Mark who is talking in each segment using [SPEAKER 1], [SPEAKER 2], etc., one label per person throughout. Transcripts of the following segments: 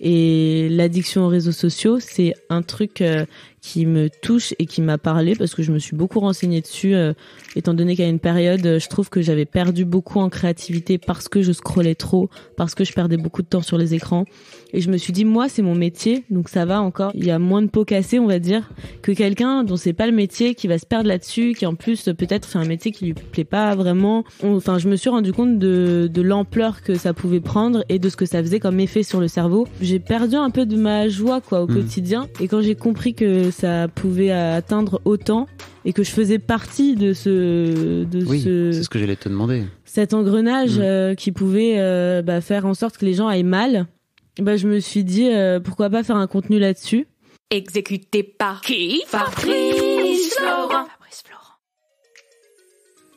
[SPEAKER 1] Et l'addiction aux réseaux sociaux, c'est un truc euh, qui me touche et qui m'a parlé parce que je me suis beaucoup renseignée dessus, euh, étant donné qu'à une période, euh, je trouve que j'avais perdu beaucoup en créativité parce que je scrollais trop, parce que je perdais beaucoup de temps sur les écrans. Et je me suis dit, moi, c'est mon métier, donc ça va encore. Il y a moins de peau cassés, on va dire, que quelqu'un dont c'est pas le métier, qui va se perdre là-dessus, qui en plus peut-être fait un métier qui lui plaît pas vraiment. Enfin, je me suis rendu compte de, l'ampleur que ça pouvait prendre et de ce que ça faisait comme effet sur le cerveau. J'ai perdu un peu de ma joie, quoi, au hmm. quotidien. Et quand j'ai compris que ça pouvait atteindre autant et que je faisais partie de ce de oui, ce c'est ce
[SPEAKER 2] que j'allais te demander
[SPEAKER 1] cet engrenage mm. euh, qui pouvait euh, bah, faire en sorte que les gens aillent mal bah je me suis dit euh, pourquoi pas faire un contenu là-dessus exécuté par qui Fabrice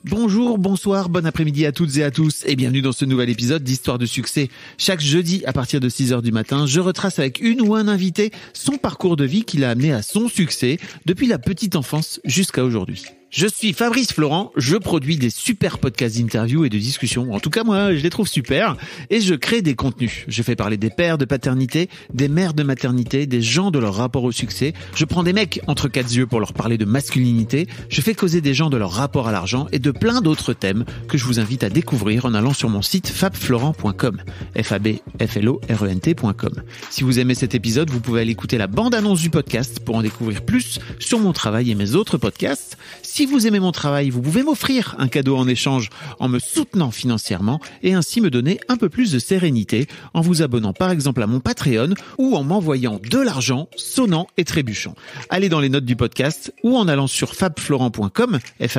[SPEAKER 1] Bonjour, bonsoir,
[SPEAKER 2] bon après-midi à toutes et à tous et bienvenue dans ce nouvel épisode d'Histoire de succès. Chaque jeudi à partir de 6h du matin, je retrace avec une ou un invité son parcours de vie qui l'a amené à son succès depuis la petite enfance jusqu'à aujourd'hui. Je suis Fabrice Florent, je produis des super podcasts d'interviews et de discussions. En tout cas, moi, je les trouve super et je crée des contenus. Je fais parler des pères de paternité, des mères de maternité, des gens de leur rapport au succès. Je prends des mecs entre quatre yeux pour leur parler de masculinité. Je fais causer des gens de leur rapport à l'argent et de plein d'autres thèmes que je vous invite à découvrir en allant sur mon site fabflorent.com. F A B F L O R E N T.com. Si vous aimez cet épisode, vous pouvez aller écouter la bande-annonce du podcast pour en découvrir plus sur mon travail et mes autres podcasts. Si vous aimez mon travail, vous pouvez m'offrir un cadeau en échange en me soutenant financièrement et ainsi me donner un peu plus de sérénité en vous abonnant par exemple à mon Patreon ou en m'envoyant de l'argent sonnant et trébuchant. Allez dans les notes du podcast ou en allant sur fabflorent.com, f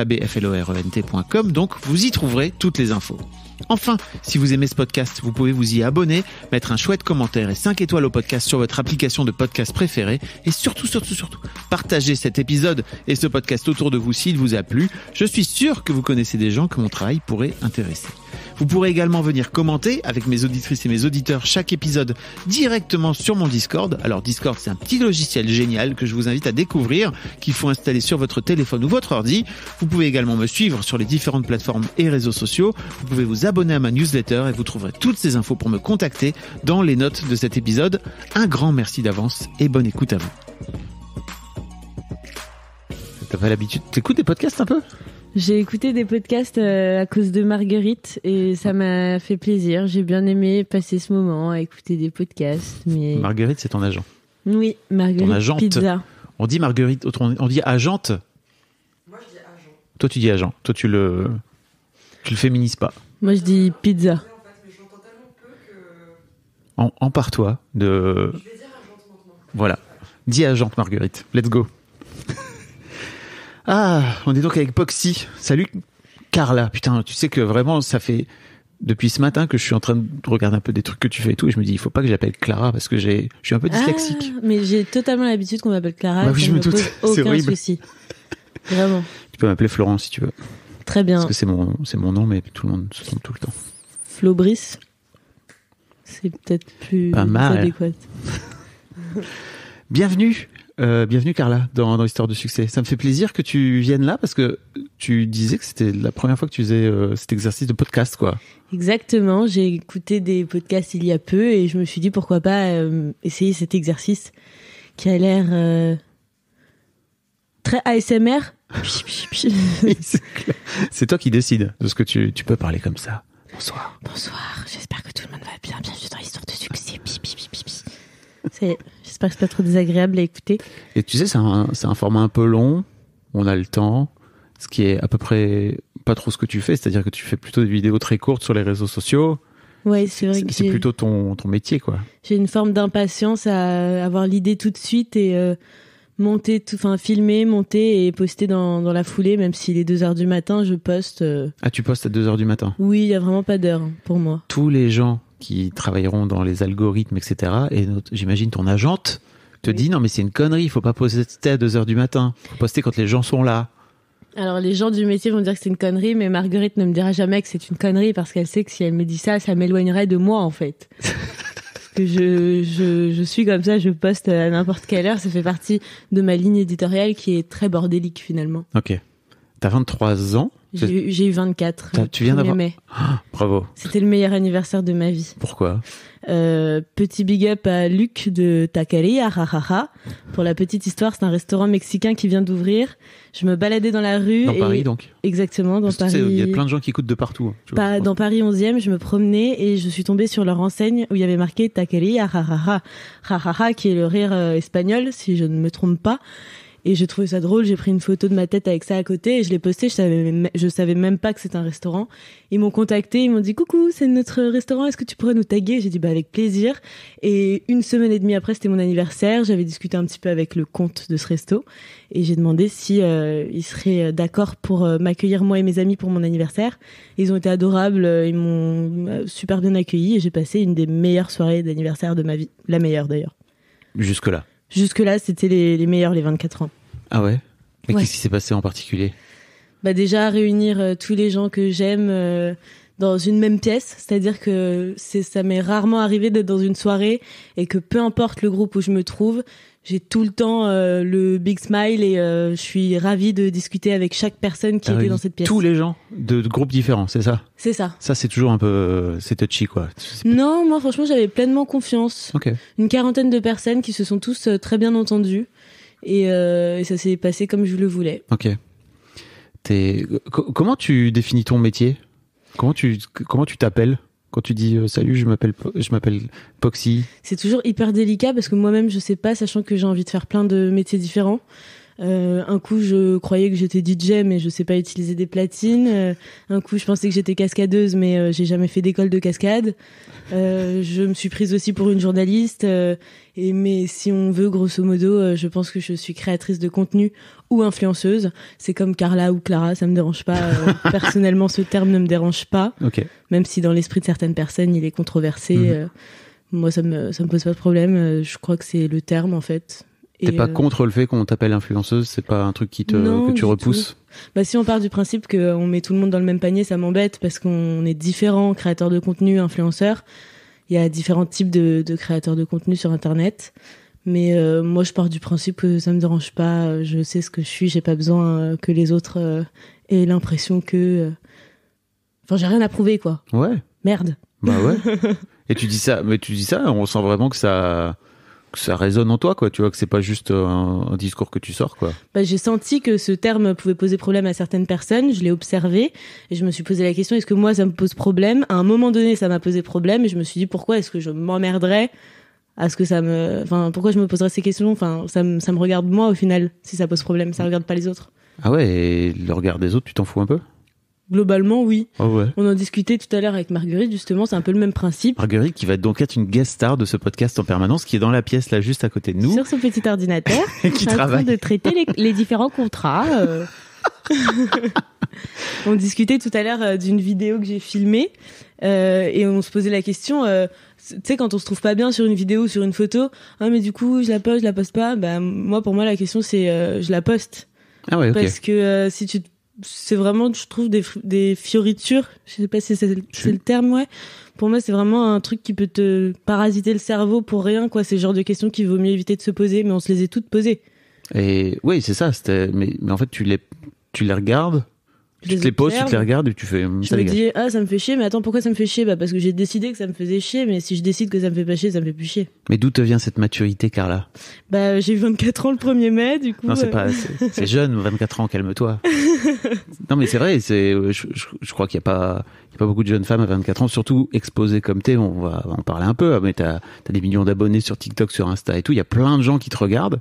[SPEAKER 2] donc vous y trouverez toutes les infos. Enfin, si vous aimez ce podcast, vous pouvez vous y abonner, mettre un chouette commentaire et 5 étoiles au podcast sur votre application de podcast préférée et surtout, surtout, surtout, partagez cet épisode et ce podcast autour de vous s'il vous a plu. Je suis sûr que vous connaissez des gens que mon travail pourrait intéresser. Vous pourrez également venir commenter avec mes auditrices et mes auditeurs chaque épisode directement sur mon Discord. Alors Discord, c'est un petit logiciel génial que je vous invite à découvrir, qu'il faut installer sur votre téléphone ou votre ordi. Vous pouvez également me suivre sur les différentes plateformes et réseaux sociaux. Vous pouvez vous abonner à ma newsletter et vous trouverez toutes ces infos pour me contacter dans les notes de cet épisode. Un grand merci d'avance et bonne écoute à vous. T'as pas l'habitude T'écoutes des podcasts un peu
[SPEAKER 1] j'ai écouté des podcasts euh, à cause de Marguerite et ça m'a fait plaisir. J'ai bien aimé passer ce moment à écouter des podcasts. Mais...
[SPEAKER 2] Marguerite, c'est ton agent.
[SPEAKER 1] Oui, Marguerite. Ton agente.
[SPEAKER 2] On dit Marguerite, on dit agente. Moi, je dis agent. Toi, tu dis agent. Toi, tu le, tu le féminises pas.
[SPEAKER 1] Moi, je dis pizza.
[SPEAKER 2] En, en toi de. Je vais dire agente maintenant. Voilà. Dis agente, Marguerite. Let's go. Ah, on est donc avec Boxy. Salut Carla. Putain, tu sais que vraiment, ça fait depuis ce matin que je suis en train de regarder un peu des trucs que tu fais et tout, et je me dis, il faut pas que j'appelle Clara parce que j'ai, je suis un peu dyslexique.
[SPEAKER 1] Ah, mais j'ai totalement l'habitude qu'on m'appelle Clara. Bah oui, je me, doute. C'est Souci. Vraiment.
[SPEAKER 2] Tu peux m'appeler Florent si tu veux. Très bien. Parce que c'est mon, mon nom, mais tout le monde se trompe tout le temps.
[SPEAKER 1] Flobris. C'est peut-être plus pas mal. adéquat.
[SPEAKER 2] Bienvenue euh, bienvenue Carla dans, dans Histoire de succès. Ça me fait plaisir que tu viennes là parce que tu disais que c'était la première fois que tu faisais euh, cet exercice de podcast, quoi.
[SPEAKER 1] Exactement. J'ai écouté des podcasts il y a peu et je me suis dit pourquoi pas euh, essayer cet exercice qui a l'air très ASMR.
[SPEAKER 2] C'est toi qui décides de ce que tu, tu peux parler comme ça.
[SPEAKER 1] Bonsoir. Bonsoir. J'espère que tout le monde va bien. Bienvenue dans l'histoire de succès. C'est J'espère que c'est pas trop désagréable à écouter.
[SPEAKER 2] Et tu sais, c'est un, un, format un peu long. On a le temps. Ce qui est à peu près pas trop ce que tu fais. C'est-à-dire que tu fais plutôt des vidéos très courtes sur les réseaux sociaux.
[SPEAKER 1] Ouais, c'est vrai que c'est plutôt
[SPEAKER 2] ton, ton métier, quoi.
[SPEAKER 1] J'ai une forme d'impatience à avoir l'idée tout de suite et euh, monter, tout, enfin filmer, monter et poster dans, la foulée, même s'il est 2 h du matin, je poste. Euh.
[SPEAKER 2] Ah, tu postes à 2 h du matin
[SPEAKER 1] Oui, il y a vraiment pas d'heure hein, pour moi.
[SPEAKER 2] Tous les gens qui travailleront dans les algorithmes, etc. Et j'imagine ton agente te dit non mais c'est une connerie, il faut pas poster à 2h du matin, faut poster quand les gens sont là.
[SPEAKER 1] Alors les gens du métier vont dire que c'est une connerie, mais Marguerite ne me dira jamais que c'est une connerie parce qu'elle sait que si elle me dit ça, ça m'éloignerait de moi en fait. que je, je, suis comme ça, je poste à n'importe quelle heure, ça fait partie de ma ligne éditoriale qui est très bordélique finalement.
[SPEAKER 2] Ok. T'as 23 ans J'ai
[SPEAKER 1] eu 24. tu viens d'avoir. Ah, bravo. C'était le meilleur anniversaire de ma vie. Pourquoi euh, Petit big up à Luc de Takari, Pour la petite histoire, c'est un restaurant mexicain qui vient d'ouvrir. Je me baladais dans la rue. Dans Paris, donc Exactement, dans Paris. Il y a plein de gens
[SPEAKER 2] qui écoutent de partout.
[SPEAKER 1] Hein, dans Paris 11e, je me promenais et je suis tombée sur leur enseigne où il y avait marqué Takari, qui est le rire euh, espagnol, si je ne me trompe pas. Et j'ai trouvé ça drôle, j'ai pris une photo de ma tête avec ça à côté et je l'ai posté, je savais, savais même pas que c'était un restaurant. Ils m'ont contacté, ils m'ont dit coucou, c'est notre restaurant, est-ce que tu pourrais nous taguer J'ai dit bah avec plaisir. Et une semaine et demie après, c'était mon anniversaire, j'avais discuté un petit peu avec le compte de ce resto et j'ai demandé si euh, il serait euh, d'accord pour euh, m'accueillir moi et mes amis pour mon anniversaire. Ils ont été adorables, ils m'ont super bien accueilli et j'ai passé une des meilleures soirées d'anniversaire de ma vie, la meilleure d'ailleurs. Jusque là. Jusque-là, c'était les, meilleurs, les 24 ans.
[SPEAKER 2] Ah ouais Mais qu'est-ce qui s'est passé en particulier
[SPEAKER 1] Bah déjà, réunir euh, tous les gens que j'aime euh, dans une même pièce. C'est-à-dire que c'est ça m'est rarement arrivé d'être dans une soirée et que peu importe le groupe où je me trouve, j'ai tout le temps euh, le big smile et euh, je suis ravie de discuter avec chaque personne qui était dans cette pièce. Tous les gens
[SPEAKER 2] de, groupes différents, c'est ça C'est ça. Ça, c'est toujours un peu. Euh, c'est touchy, quoi.
[SPEAKER 1] Non, moi franchement, j'avais pleinement confiance. Une quarantaine de personnes qui se sont tous très bien entendues et, ça s'est passé comme je le voulais.
[SPEAKER 2] Ok. comment tu définis ton métier Comment tu comment tu t'appelles quand tu dis euh, salut, je m'appelle je m'appelle Poxy.
[SPEAKER 1] C'est toujours hyper délicat parce que moi-même je sais pas, sachant que j'ai envie de faire plein de métiers différents. Euh, un coup, je croyais que j'étais DJ, mais je sais pas utiliser des platines. Euh, un coup, je pensais que j'étais cascadeuse, mais euh, j'ai jamais fait d'école de cascade. je me suis prise aussi pour une journaliste. et mais si on veut, grosso modo, je pense que je suis créatrice de contenu ou influenceuse. C'est comme Carla ou Clara, ça me dérange pas. personnellement, ce terme ne me dérange pas. Même si dans l'esprit de certaines personnes, il est controversé. Mhm. moi, ça me ça me pose pas de problème. je crois que c'est le terme en fait. T'es pas euh, contre
[SPEAKER 2] le fait qu'on t'appelle influenceuse, c'est pas un truc qui te que tu repousses.
[SPEAKER 1] Bah si on part du principe qu'on euh, met tout le monde dans le même panier, ça m'embête parce qu'on est différents, créateurs de contenu, influenceurs. Il y a différents types de, créateurs de contenu sur internet. Mais euh, moi, je pars du principe que ça me dérange pas. Je sais ce que je suis. J'ai pas besoin que les autres aient l'impression que. Enfin, j'ai rien à prouver, quoi. Ouais. Merde. Bah ouais.
[SPEAKER 2] Et tu dis ça, mais tu dis ça, on sent vraiment que ça ça résonne en toi, quoi. Tu vois que c'est pas juste euh, un, discours que tu sors, quoi.
[SPEAKER 1] Bah, j'ai senti que ce terme pouvait poser problème à certaines personnes. Je l'ai observé et je me suis posé la question est-ce que moi ça me pose problème À un moment donné, ça m'a posé problème et je me suis dit pourquoi est-ce que je m'emmerderais à ce que ça me, enfin, pourquoi je me poserais ces questions Enfin, ça me, regarde moi au final si ça pose problème. Ça regarde pas les autres.
[SPEAKER 2] Ah ouais, et le regard des autres, tu t'en fous un peu
[SPEAKER 1] Globalement, oui. Ah on en discutait tout à l'heure avec Marguerite, justement, c'est un peu le même principe.
[SPEAKER 2] Marguerite qui va donc être une guest star de ce podcast en permanence, qui est dans la pièce là juste à côté de nous.
[SPEAKER 1] Sur son petit ordinateur, qui travaille. de traiter les, différents contrats. Euh. on discutait tout à l'heure euh, d'une vidéo que j'ai filmée euh, et on se posait la question, tu sais, quand on se trouve pas bien sur une vidéo ou sur une photo, ah mais du coup je la poste, je la poste pas. Bah moi pour moi la question c'est je la poste. Ah ouais, Parce que si tu te c'est vraiment, je trouve, des, fioritures. Je sais pas si c'est le terme, ouais. Pour moi, c'est vraiment un truc qui peut te parasiter le cerveau pour rien, quoi. C'est le genre de questions qu'il vaut mieux éviter de se poser, mais on se les est toutes posées.
[SPEAKER 2] Et oui, c'est ça. Mais, mais en fait, tu les, tu les regardes, je tu te les poses, tu te les regardes et tu fais. Hum, je me
[SPEAKER 1] ah, ça me fait chier, mais attends, pourquoi ça me fait chier Bah, parce que j'ai décidé que ça me faisait chier, mais si je décide que ça me fait pas chier, ça me fait plus chier.
[SPEAKER 2] Mais d'où te vient cette maturité, Carla
[SPEAKER 1] Bah, j'ai 24 ans le 1er mai, du coup. Non, c'est euh. pas. C'est
[SPEAKER 2] jeune, 24 ans, calme-toi. non, mais c'est vrai, c'est, euh, je, crois qu'il n'y a, pas, pas beaucoup de jeunes femmes à 24 ans, surtout exposées comme t'es, on va en parler un peu, hein, mais t'as as des millions d'abonnés sur TikTok, sur Insta et tout, il y a plein de gens qui te regardent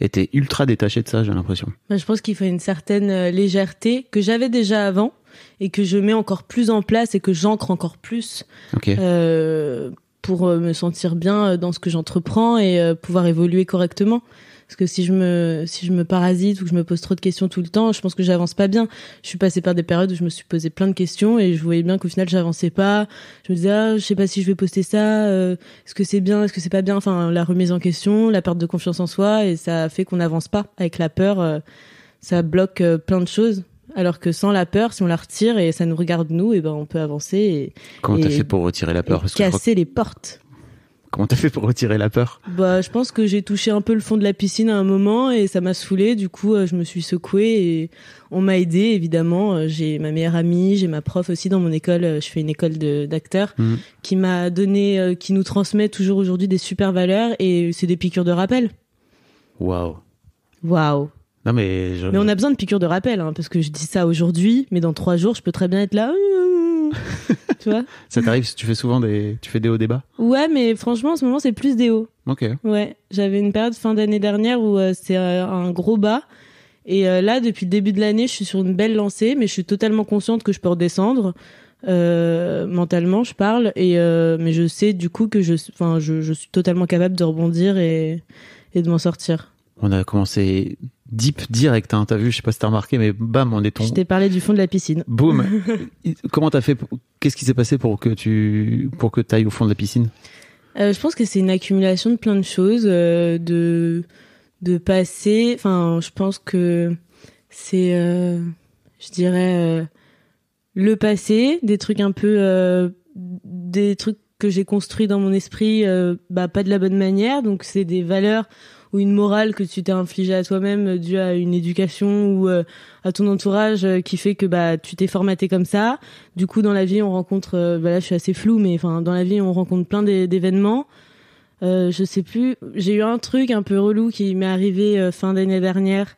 [SPEAKER 2] était ultra détaché de ça, j'ai l'impression.
[SPEAKER 1] Bah, je pense qu'il faut une certaine euh, légèreté que j'avais déjà avant et que je mets encore plus en place et que j'ancre encore plus euh, pour euh, me sentir bien dans ce que j'entreprends et pouvoir évoluer correctement. Parce que si je me, si je me parasite ou que je me pose trop de questions tout le temps, je pense que j'avance pas bien. Je suis passée par des périodes où je me suis posé plein de questions et je voyais bien qu'au final, j'avançais pas. Je me disais, ah, je sais pas si je vais poster ça. Euh, est-ce que c'est bien? Est-ce que c'est pas bien? Enfin, la remise en question, la perte de confiance en soi et ça fait qu'on n'avance pas. Avec la peur, euh, ça bloque euh, plein de choses. Alors que sans la peur, si on la retire et ça nous regarde nous, et eh ben on peut avancer. Et, Comment t'as fait pour
[SPEAKER 2] retirer la peur Casser
[SPEAKER 1] les portes.
[SPEAKER 2] Comment t'as fait pour retirer la peur
[SPEAKER 1] Bah, je pense que j'ai touché un peu le fond de la piscine à un moment et ça m'a saoulé. Du coup, euh, je me suis secouée et on m'a aidé évidemment. Euh, j'ai ma meilleure amie, j'ai ma prof aussi dans mon école. Euh, je fais une école d'acteurs mhm. qui m'a donné, qui nous transmet toujours aujourd'hui des super valeurs et c'est des piqûres de rappel. Waouh. Waouh.
[SPEAKER 2] Non mais. Mais on
[SPEAKER 1] a besoin de piqûres de rappel hein, parce que je dis ça aujourd'hui, mais dans trois jours, je peux très bien être là. tu vois
[SPEAKER 2] Ça t'arrive si tu fais souvent des, tu fais des hauts débats
[SPEAKER 1] Ouais, mais franchement, en ce moment, c'est plus des hauts. Ok. Ouais, j'avais une période fin d'année dernière où euh, c'était c'est euh, un gros bas. Et euh, là, depuis le début de l'année, je suis sur une belle lancée, mais je suis totalement consciente que je peux redescendre. mentalement, je parle, et mais je sais du coup que je, enfin, je, je suis totalement capable de rebondir et, et de m'en sortir.
[SPEAKER 2] On a commencé deep direct. Hein. T'as vu, je sais pas si t'as remarqué, mais bam, on est tombé. Je t'ai
[SPEAKER 1] parlé du fond de la piscine. Boum.
[SPEAKER 2] Comment t'as fait Qu'est-ce qui s'est passé pour que tu pour que t'ailles au fond de la piscine
[SPEAKER 1] euh, Je pense que c'est une accumulation de plein de choses, euh, de de passé. Enfin, je pense que c'est, euh, je dirais, le passé, des trucs un peu, des trucs que j'ai construits dans mon esprit, bah pas de la bonne manière. Donc c'est des valeurs ou une morale que tu t'es infligée à toi-même euh, due à une éducation ou euh, à ton entourage euh, qui fait que bah tu t'es formaté comme ça. Du coup, dans la vie, on rencontre. Bah je suis assez flou mais enfin, dans la vie, on rencontre plein d'événements. je sais plus. J'ai eu un truc un peu relou qui m'est arrivé fin d'année dernière,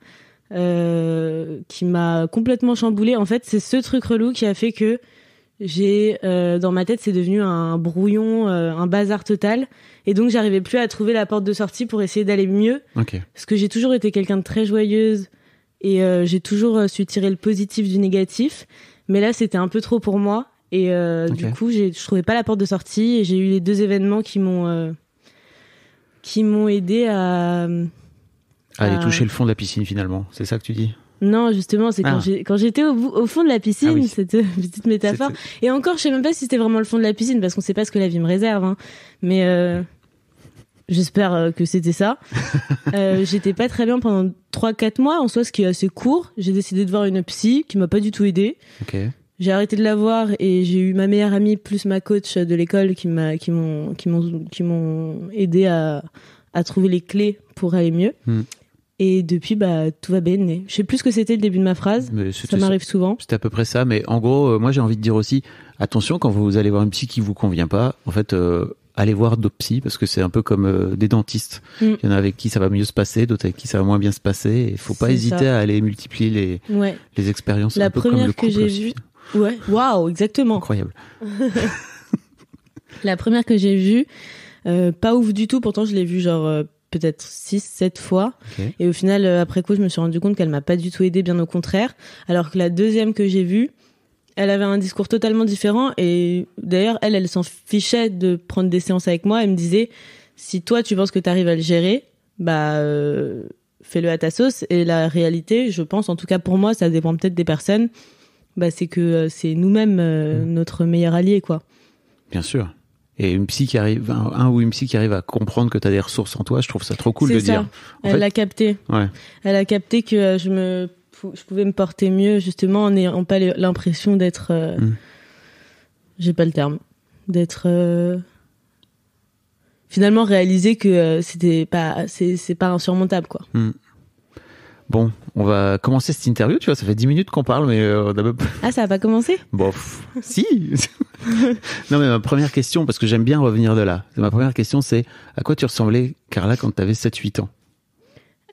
[SPEAKER 1] qui m'a complètement chamboulé. En fait, c'est ce truc relou qui a fait que j'ai euh, dans ma tête c'est devenu un brouillon, euh, un bazar total, et donc j'arrivais plus à trouver la porte de sortie pour essayer d'aller mieux. Parce que j'ai toujours été quelqu'un de très joyeuse et euh, j'ai toujours su tirer le positif du négatif, mais là c'était un peu trop pour moi et du coup je trouvais pas la porte de sortie et j'ai eu les deux événements qui m'ont qui m'ont aidé à, à aller toucher
[SPEAKER 2] le fond de la piscine finalement. C'est
[SPEAKER 1] ça que tu dis non, justement, c'est quand ah. j'étais au, fond de la piscine, c'était ah cette euh, petite métaphore. Et encore, je sais même pas si c'était vraiment le fond de la piscine, parce qu'on sait pas ce que la vie me réserve. Hein. Mais euh, j'espère euh, que c'était ça. j'étais pas très bien pendant 3-4 mois, en soi, ce qui est assez court. J'ai décidé de voir une psy qui m'a pas du tout aidée. J'ai arrêté de la voir et j'ai eu ma meilleure amie plus ma coach de l'école qui m'a qui m'ont qui m'ont aidé à, trouver les clés pour aller mieux. Hmm. Et depuis, bah, tout va bien. Je sais plus ce que c'était le début de ma phrase. ça m'arrive souvent.
[SPEAKER 2] C'était à peu près ça. Mais en gros, euh, moi, j'ai envie de dire aussi, attention, quand vous allez voir une psy qui vous convient pas, en fait, euh, allez voir d'autres psys parce que c'est un peu comme euh, des dentistes. Mm. Il y en a avec qui ça va mieux se passer, d'autres avec qui ça va moins bien se passer. Il faut pas hésiter à aller multiplier les, les expériences. La première que j'ai vue.
[SPEAKER 1] Ouais. Waouh, exactement. Incroyable. La première que j'ai vue, pas ouf du tout. Pourtant, je l'ai vue genre peut-être 6 7 fois et au final euh, après coup je me suis rendu compte qu'elle m'a pas du tout aidé bien au contraire alors que la deuxième que j'ai vue elle avait un discours totalement différent et d'ailleurs elle elle s'en fichait de prendre des séances avec moi elle me disait si toi tu penses que tu arrives à le gérer bah euh, fais-le à ta sauce et la réalité je pense en tout cas pour moi ça dépend peut-être des personnes bah c'est que euh, c'est nous-mêmes mm. notre meilleur allié quoi
[SPEAKER 2] bien sûr et une psy qui arrive, un, ou une psy qui arrive à comprendre que tu as des ressources en toi, je trouve ça trop cool de dire. Elle a capté. Ouais.
[SPEAKER 1] Elle a capté que euh, je me, je pouvais me porter mieux justement en n'ayant pas l'impression d'être, euh, hmm. j'ai pas le terme, d'être euh, finalement réalisé que c'était pas, c'est pas insurmontable quoi.
[SPEAKER 2] Hmm. Bon, on va commencer cette interview, tu vois, ça fait 10 minutes qu'on parle, mais euh, d'abord...
[SPEAKER 1] Ah, ça n'a pas commencé Bof, si
[SPEAKER 2] Non, mais ma première question, parce que j'aime bien revenir de là, ma première question c'est, à quoi tu ressemblais, Carla, quand tu avais 7-8 ans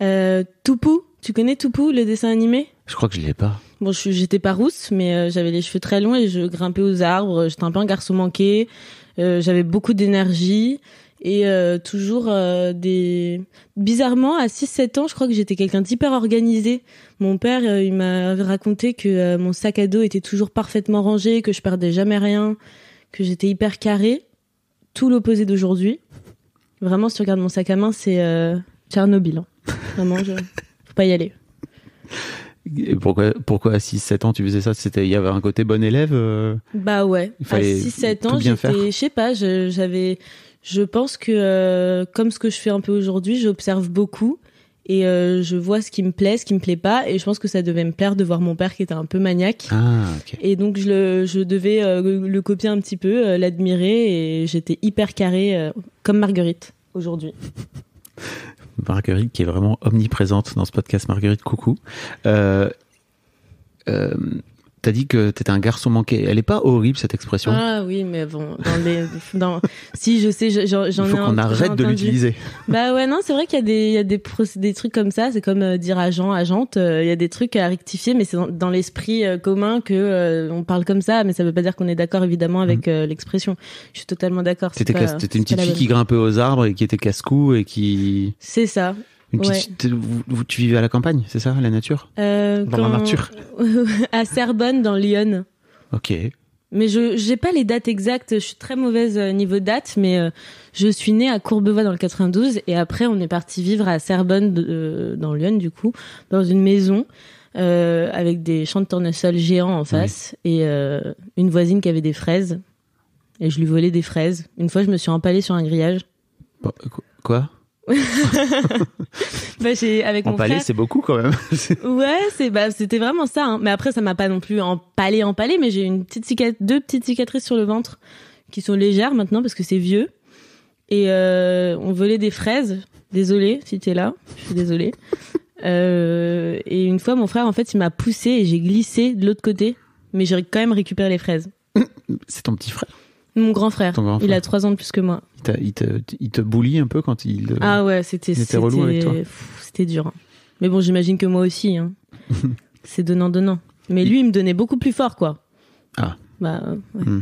[SPEAKER 1] euh, Toupou, tu connais Toupou, le dessin animé
[SPEAKER 2] Je crois que je ne l'ai pas.
[SPEAKER 1] Bon, j'étais pas rousse, mais euh, j'avais les cheveux très longs et je grimpais aux arbres, j'étais un peu un garçon manqué, euh, j'avais beaucoup d'énergie, et euh, toujours euh, des... Bizarrement, à 6-7 ans, je crois que j'étais quelqu'un d'hyper organisé. Mon père, euh, il m'a raconté que mon sac à dos était toujours parfaitement rangé, que je perdais jamais rien, que j'étais hyper carré. Tout l'opposé d'aujourd'hui. Vraiment, si tu regardes mon sac à main, c'est Tchernobyl. Vraiment, hein. Vraiment, je... faut pas y aller.
[SPEAKER 2] Et pourquoi, pourquoi à 6-7 ans tu faisais ça C'était Il y avait un côté bon élève
[SPEAKER 1] Bah ouais. à 6-7 ans, j'étais, je sais pas, j'avais, je pense que euh, comme ce que je fais un peu aujourd'hui, j'observe beaucoup et euh, je vois ce qui me plaît, ce qui me plaît pas, et je pense que ça devait me plaire de voir mon père qui était un peu maniaque. Ah, et donc je, devais euh, le, copier un petit peu, l'admirer, et j'étais hyper carré comme Marguerite aujourd'hui.
[SPEAKER 2] Marguerite qui est vraiment omniprésente dans ce podcast. Marguerite, coucou. T'as dit que t'étais un garçon manqué. Elle est pas horrible cette expression. Ah
[SPEAKER 1] oui, mais bon, dans si je sais, j'en ai. Il faut qu'on arrête de l'utiliser. Bah ouais, non, c'est vrai qu'il y a des, trucs comme ça. C'est comme euh, dire agent, agente. Euh, il y a des trucs à rectifier, mais c'est dans, l'esprit euh, commun que on parle comme ça. Mais ça veut pas dire qu'on est d'accord évidemment avec mm. l'expression. Je suis totalement d'accord. C'était une petite fille qui
[SPEAKER 2] grimpait aux arbres et qui était casse-cou et qui. C'est ça tu vivais à la campagne, c'est ça, la nature
[SPEAKER 1] euh, Dans la nature À Serbonne, dans Lyon. Ok. Mais je n'ai pas les dates exactes, je suis très mauvaise euh, niveau date, mais euh, je suis née à Courbevoie dans le 92 et après on est parti vivre à Serbonne, dans Lyon du coup, dans une maison avec des champs de tournesol géants en face et une voisine qui avait des fraises et je lui volais des fraises. Une fois je me suis empalée sur un grillage. Quoi Bah, en palais c'est beaucoup quand même. ouais, c'est bah, c'était vraiment ça. Hein. Mais après, ça m'a pas non plus empalé, empalé. Mais j'ai une petite cicatrice, deux petites cicatrices sur le ventre qui sont légères maintenant parce que c'est vieux. Et euh, on volait des fraises. Désolée si tu es là, je suis désolée. Euh, et une fois, mon frère, en fait, il m'a poussé et j'ai glissé de l'autre côté. Mais j'ai quand même récupéré les fraises.
[SPEAKER 2] C'est ton petit frère.
[SPEAKER 1] Mon grand frère. Il a trois ans de plus que moi
[SPEAKER 2] il, te, il te un peu quand il euh, ah ouais, c'était, était relou avec toi
[SPEAKER 1] C'était dur. Hein. Mais bon, j'imagine que moi aussi. Hein. c'est donnant-donnant. Mais lui, il me donnait beaucoup plus fort, quoi. Ah. Bah, euh, ouais. Hmm.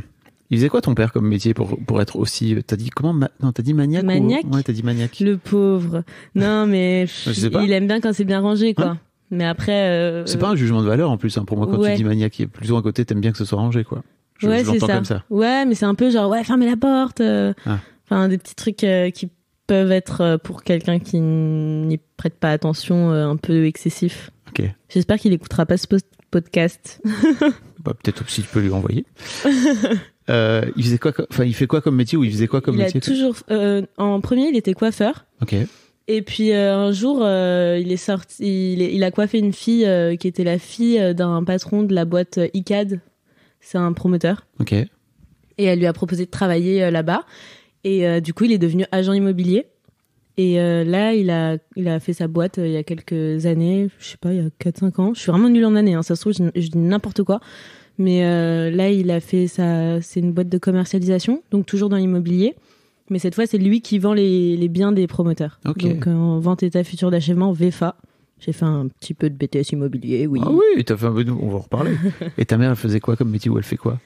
[SPEAKER 2] Il faisait quoi ton père comme métier pour, pour être aussi. Euh, t'as dit comment Non, t'as dit maniaque Maniaque Ouais, t'as dit maniaque. Le pauvre.
[SPEAKER 1] Non, mais. Je sais pas. Il aime bien quand c'est bien rangé, quoi. Hein mais après. C'est pas un
[SPEAKER 2] jugement de valeur en plus, pour moi, quand tu dis maniaque, il est plutôt à côté, t'aimes bien que ce soit rangé, quoi. ouais, c'est ça.
[SPEAKER 1] Ouais, mais c'est un peu genre, ouais, fermez la porte. Ah des petits trucs euh, qui peuvent être euh, pour quelqu'un qui n'y prête pas attention euh, un peu excessif. Ok. J'espère qu'il n'écoutera pas ce podcast.
[SPEAKER 2] Bah, peut-être aussi tu peux lui envoyer. il faisait quoi Enfin, il fait quoi comme métier il faisait quoi comme il a toujours.
[SPEAKER 1] en premier, il était coiffeur. Ok. Et puis un jour, il est sorti. Il, a coiffé une fille qui était la fille d'un patron de la boîte ICAD. C'est un promoteur. Ok. Et elle lui a proposé de travailler là-bas. Et euh, du coup, il est devenu agent immobilier. Et euh, là, il a, il a fait sa boîte euh, il y a quelques années, je sais pas, il y a 4-5 ans. Je suis vraiment nulle en année, hein. ça se trouve, je, dis n'importe quoi. Mais là, il a fait sa. C'est une boîte de commercialisation, donc toujours dans l'immobilier. Mais cette fois, c'est lui qui vend les, les biens des promoteurs. Donc en vente état futur d'achèvement, VFA. J'ai fait un petit peu de BTS immobilier, oui. Ah oui,
[SPEAKER 2] fait on va en reparler. Et ta mère, elle faisait quoi comme métier ou elle fait quoi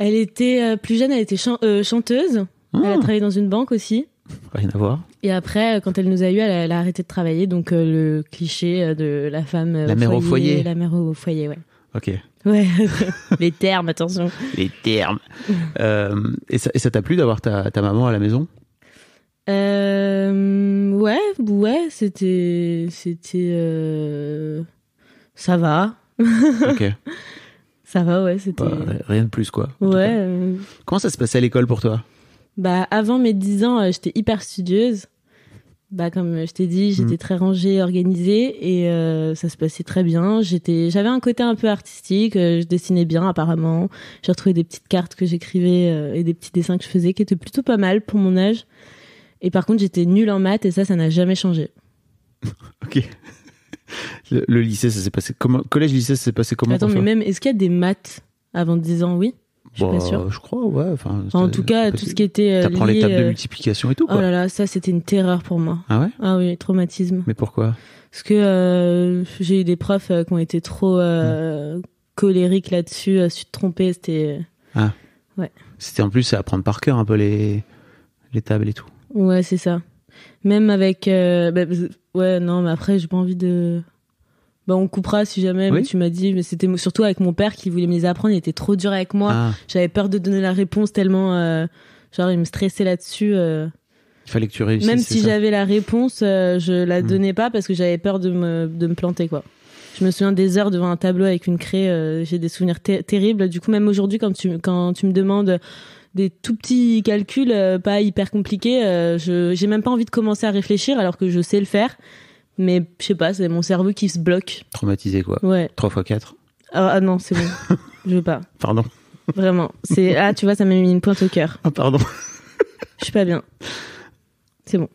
[SPEAKER 1] Elle était plus jeune, elle était chanteuse. Elle a hmm. travaillé dans une banque aussi. Rien à voir. Et après, euh, quand elle nous a eu, elle, a arrêté de travailler. Donc euh, le cliché euh, de la femme. La mère au foyer. La mère au foyer, ouais. Ok. Ouais. Les termes, attention.
[SPEAKER 2] Les termes. et ça t'a plu d'avoir ta, ta, maman à la maison
[SPEAKER 1] euh, Ouais, ouais, c'était, c'était, ça va. Ok. ça va, ouais, c'était. Bah,
[SPEAKER 2] rien de plus, quoi. Ouais. Comment ça se passait à l'école pour toi
[SPEAKER 1] bah, avant mes 10 ans, euh, j'étais hyper studieuse. Bah, comme euh, je t'ai dit, mhm. j'étais très rangée, organisée et euh, ça se passait très bien. J'étais, j'avais un côté un peu artistique. je dessinais bien apparemment. J'ai retrouvé des petites cartes que j'écrivais et des petits dessins que je faisais qui étaient plutôt pas mal pour mon âge. Et par contre, j'étais nulle en maths et ça, ça n'a jamais changé. ok.
[SPEAKER 2] Le, le, lycée, ça s'est passé comment Collège, lycée, ça s'est passé comment Attends, mais même,
[SPEAKER 1] est-ce qu'il y a des maths avant 10 ans Oui.
[SPEAKER 2] Je, bah, je crois, ouais. Enfin, en tout cas, tout ce qui était. Euh, t'apprends tables de euh, multiplication et tout, quoi. Oh là
[SPEAKER 1] là, ça, c'était une terreur pour moi. Ah ouais Ah oui, traumatisme. Mais pourquoi Parce que euh, j'ai eu des profs qui ont été trop colériques là-dessus, à se tromper, c'était. Ah. Ouais.
[SPEAKER 2] C'était en plus à apprendre par cœur un peu les, les tables et tout.
[SPEAKER 1] Ouais, c'est ça. Même avec. Bah, ouais, non, mais après, j'ai pas envie de bah, on coupera si jamais mais tu m'as dit mais c'était surtout avec mon père qui voulait me les apprendre il était trop dur avec moi ah. j'avais peur de donner la réponse tellement euh, genre il me stressait là-dessus euh.
[SPEAKER 2] il fallait que tu réussisses même si j'avais
[SPEAKER 1] la réponse je euh, je la hmm. donnais pas parce que j'avais peur de me planter quoi je me souviens des heures devant un tableau avec une craie j'ai des souvenirs terribles du coup même aujourd'hui quand tu quand tu me demandes des tout petits calculs pas hyper compliqués je j'ai même pas envie de commencer à réfléchir alors que je sais le faire mais je sais pas, c'est mon cerveau qui se bloque.
[SPEAKER 2] Traumatisé quoi Ouais. 3 x 4
[SPEAKER 1] Ah, non, c'est bon. je veux pas. Pardon. Vraiment. C'est Ah, tu vois, ça m'a mis une pointe au cœur. Ah, pardon. Je suis pas bien. C'est bon.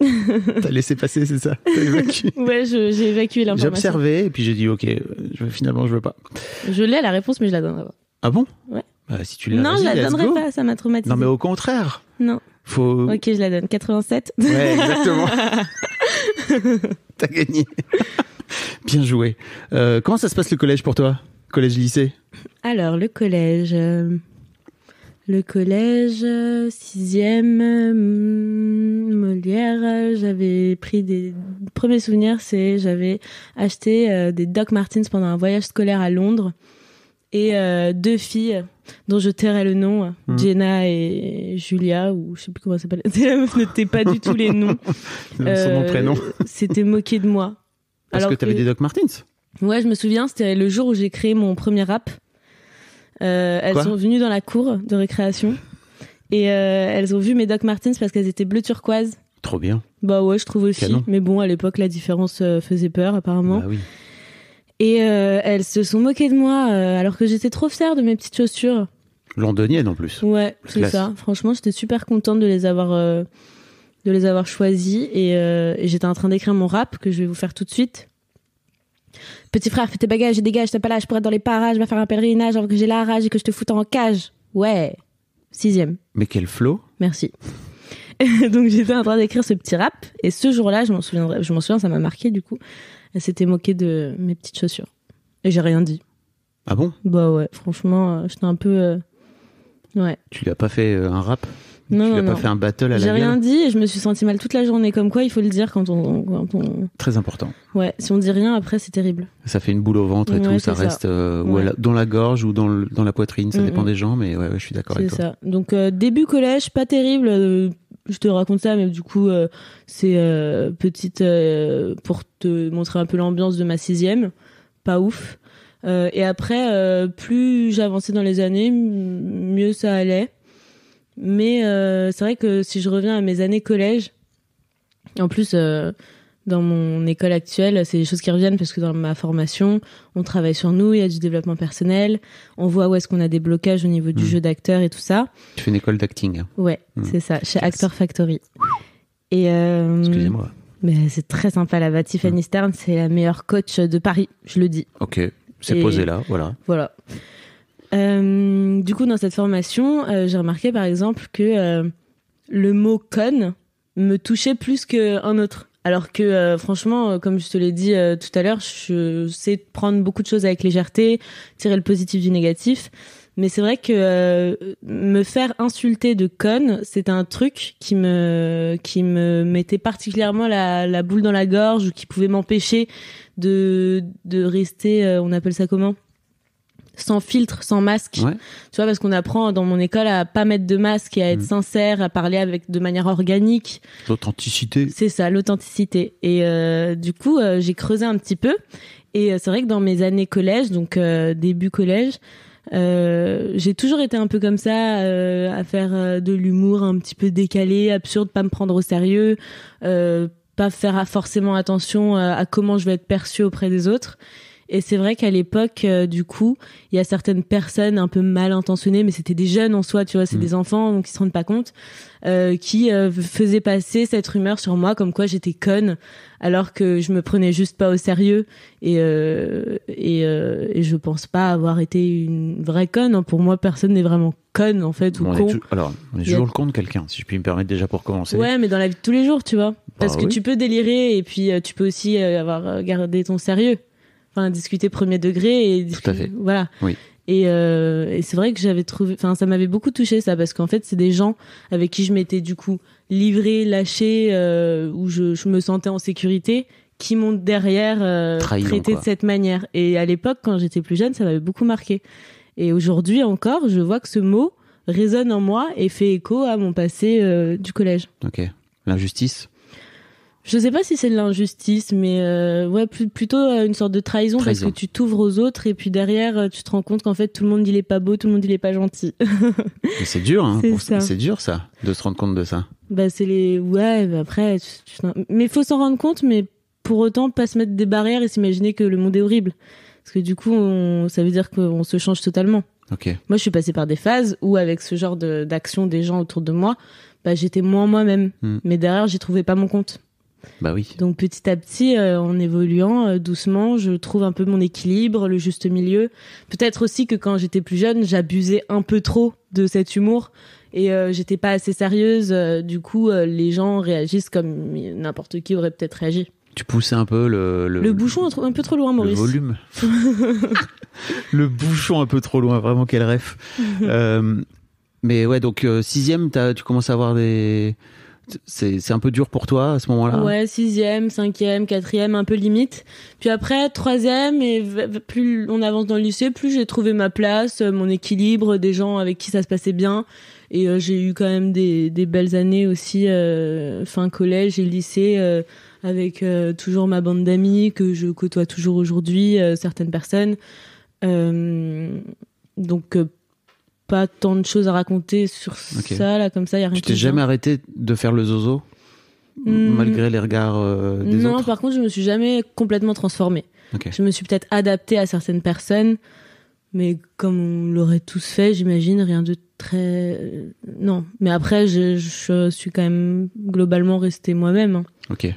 [SPEAKER 2] T'as laissé passer, c'est ça T'as évacué
[SPEAKER 1] Ouais, j'ai évacué J'ai observé
[SPEAKER 2] et puis j'ai dit ok, je, finalement je veux pas.
[SPEAKER 1] Je l'ai la réponse, mais je la donnerai pas. Ah bon Ouais.
[SPEAKER 2] Bah, si tu l'as. Non, je la donnerai pas,
[SPEAKER 1] ça m'a traumatisé. Non mais
[SPEAKER 2] au contraire. Non. Faut... Ok,
[SPEAKER 1] je la donne. 87. Ouais, exactement. T'as
[SPEAKER 2] gagné. Bien joué. Euh, comment ça se passe le collège pour toi Collège-lycée
[SPEAKER 1] Alors, le collège. Euh, le collège, 6 euh, Molière, j'avais pris des. Premiers souvenirs, c'est j'avais acheté des Doc Martens pendant un voyage scolaire à Londres et euh, deux filles dont je tairai le nom, hmm. Jenna et Julia, ou je sais plus comment ça s'appelle. ne t'es pas du tout les noms. Euh, prénom. C'était moqué de moi. Parce que tu avais des Doc Martens. Ouais, je me souviens, c'était le jour où j'ai créé mon premier rap. Euh, elles sont venues dans la cour de récréation et elles ont vu mes Doc Martens parce qu'elles étaient bleu turquoise. Trop bien. Bah ouais, je trouve aussi. Mais bon, à l'époque, la différence faisait peur apparemment. Bah oui. Et euh, elles se sont moquées de moi euh, alors que j'étais trop fière de mes petites chaussures.
[SPEAKER 2] Londoniennes en plus. Ouais, c'est ça.
[SPEAKER 1] Franchement, j'étais super contente de les avoir, euh, de les avoir choisies. Et, j'étais en train d'écrire mon rap que je vais vous faire tout de suite. Petit frère, fais tes bagages et dégage, t'as pas l'âge pour être dans les parages, va faire un pèlerinage alors que j'ai la rage et que je te foute en cage. Ouais. Sixième. Mais quel flot Merci. Donc j'étais en train d'écrire ce petit rap et ce jour-là, je m'en je m'en souviens, ça m'a marqué du coup. Elle s'était moquée de mes petites chaussures. Et j'ai rien dit. Ah bon Bah ouais, franchement, euh, j'étais un peu. Euh, ouais.
[SPEAKER 2] Tu l'as pas fait euh, un rap Non, Tu non, pas fait un battle à la J'ai rien dit
[SPEAKER 1] et je me suis sentie mal toute la journée. Comme quoi, il faut le dire quand on. Quand on... Très important. Ouais, si on dit rien après, c'est terrible.
[SPEAKER 2] Ça fait une boule au ventre et tout, ça reste dans la gorge ou dans, la poitrine, ça dépend des gens, mais ouais, je suis d'accord avec toi.
[SPEAKER 1] ça. Donc, début collège, pas terrible je te raconte ça, mais du coup, euh, c'est euh, petite euh, pour te montrer un peu l'ambiance de ma sixième, pas ouf. et après, plus j'avançais dans les années, mieux ça allait. Mais c'est vrai que si je reviens à mes années collège, en plus, dans mon école actuelle, c'est des choses qui reviennent parce que dans ma formation, on travaille sur nous, il y a du développement personnel, on voit où est-ce qu'on a des blocages au niveau du hmm. jeu d'acteur et tout ça. Tu fais une école d'acting. Hein. Ouais, hmm. c'est ça, chez Actor Factory. Euh, Excusez-moi. Mais c'est très sympa là-bas. Tiffany hmm. Stern, c'est la meilleure coach de Paris, je le dis.
[SPEAKER 2] Ok, c'est posé là, voilà.
[SPEAKER 1] Voilà. Euh, du coup, dans cette formation, euh, j'ai remarqué par exemple que le mot con me touchait plus qu'un autre. Alors que euh, franchement, euh, comme je te l'ai dit euh, tout à l'heure, je sais prendre beaucoup de choses avec légèreté, tirer le positif du négatif. Mais c'est vrai que me faire insulter de conne, c'est un truc qui me qui me mettait particulièrement la, la boule dans la gorge ou qui pouvait m'empêcher de de rester, on appelle ça comment sans filtre, sans masque. Tu vois, parce qu'on apprend dans mon école à pas mettre de masque et à être mm. sincère, à parler avec de manière organique.
[SPEAKER 2] L'authenticité.
[SPEAKER 1] C'est ça, l'authenticité. Et euh, du coup, euh, j'ai creusé un petit peu. Et euh, c'est vrai que dans mes années collège, donc début collège, j'ai toujours été un peu comme ça, à faire de l'humour un petit peu décalé, absurde, pas me prendre au sérieux, pas faire forcément attention à, à, comment je vais être perçue auprès des autres. Et c'est vrai qu'à l'époque, euh, du coup, il y a certaines personnes un peu mal intentionnées, mais c'était des jeunes en soi, tu vois, c'est mm. des enfants, donc ils se rendent pas compte, euh, qui euh, faisaient passer cette rumeur sur moi comme quoi j'étais conne, alors que je me prenais juste pas au sérieux. Et, et, et, je pense pas avoir été une vraie conne. Hein. Pour moi, personne n'est vraiment conne, en fait, ou con.
[SPEAKER 2] alors, on est toujours le con de quelqu'un, si je puis me permettre déjà pour commencer. Ouais,
[SPEAKER 1] mais dans la vie de tous les jours, tu vois. Bah Parce que tu peux délirer et puis tu peux aussi avoir gardé ton sérieux enfin discuter premier degré et voilà. Oui. Euh, et, c'est vrai que j'avais trouvé, enfin ça m'avait beaucoup touché ça parce qu'en fait c'est des gens avec qui je m'étais du coup livré, lâché, euh, où je, me sentais en sécurité, qui m'ont derrière euh, traité de cette manière. Et à l'époque quand j'étais plus jeune ça m'avait beaucoup marqué. Et aujourd'hui encore je vois que ce mot résonne en moi et fait écho à mon passé du collège. Ok.
[SPEAKER 2] L'injustice
[SPEAKER 1] je sais pas si c'est de l'injustice, mais euh, ouais, plutôt euh, une sorte de trahison, parce que tu t'ouvres aux autres et puis derrière, euh, tu te rends compte qu'en fait, tout le monde il est pas beau, tout le monde il est pas gentil.
[SPEAKER 2] c'est dur, hein, c'est dur ça, de se rendre compte de ça.
[SPEAKER 1] Bah c'est les ouais, après, mais faut s'en rendre compte, mais pour autant pas se mettre des barrières et s'imaginer que le monde est horrible, parce que du coup, ça veut dire qu'on se change totalement. Ok. Moi, je suis passée par des phases où, avec ce genre d'action des gens autour de moi, bah, j'étais moins moi-même. Hmm. Mais derrière, j'ai trouvé pas mon compte. Bah oui. Donc petit à petit, euh, en évoluant euh, doucement, je trouve un peu mon équilibre, le juste milieu. Peut-être aussi que quand j'étais plus jeune, j'abusais un peu trop de cet humour et euh, j'étais pas assez sérieuse. du coup, les gens réagissent comme n'importe qui aurait peut-être réagi.
[SPEAKER 2] Tu poussais un peu le... Le,
[SPEAKER 1] bouchon un peu trop loin, Maurice. Le volume.
[SPEAKER 2] le bouchon un peu trop loin, vraiment, quel rêve. mais ouais, donc sixième, tu commences à avoir des c'est un peu dur pour toi à ce moment-là hein Ouais,
[SPEAKER 1] sixième, cinquième, quatrième, un peu limite. Puis après, troisième, et plus on avance dans le lycée, plus j'ai trouvé ma place, euh, mon équilibre, des gens avec qui ça se passait bien. Et euh, j'ai eu quand même des, des belles années aussi, euh, fin collège et lycée, avec toujours ma bande d'amis que je côtoie toujours aujourd'hui, certaines personnes. donc pas tant de choses à raconter sur ça, là, comme ça, il a rien. Tu t'es jamais
[SPEAKER 2] arrêté de faire le zozo hmm. Malgré les regards euh, des non, autres Non,
[SPEAKER 1] par contre, je me suis jamais complètement transformée. Je me suis peut-être adaptée à certaines personnes, mais comme on l'aurait tous fait, j'imagine, rien de très. Euh, non. Mais après, je, suis quand même globalement restée moi-même. Hein.
[SPEAKER 2] Ok.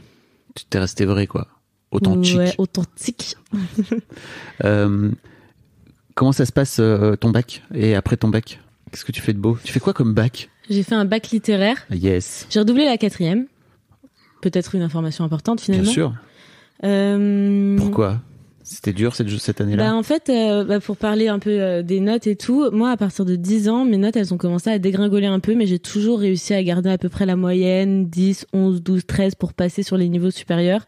[SPEAKER 2] Tu t'es restée vrai quoi. Authentique. Ouais,
[SPEAKER 1] authentique.
[SPEAKER 2] euh, Comment ça se passe euh, ton bac et après ton bac Qu'est-ce que tu fais de beau Tu fais quoi comme bac
[SPEAKER 1] J'ai fait un bac littéraire. Yes. J'ai redoublé la quatrième. Peut-être une information importante finalement. Bien sûr. Euh, Pourquoi
[SPEAKER 2] c'était dur cette, cette année-là bah,
[SPEAKER 1] En fait, euh, bah, pour parler un peu des notes et tout, moi, à partir de 10 ans, mes notes, elles ont commencé à dégringoler un peu, mais j'ai toujours réussi à garder à peu près la moyenne, 10, 11, 12, 13, pour passer sur les niveaux supérieurs.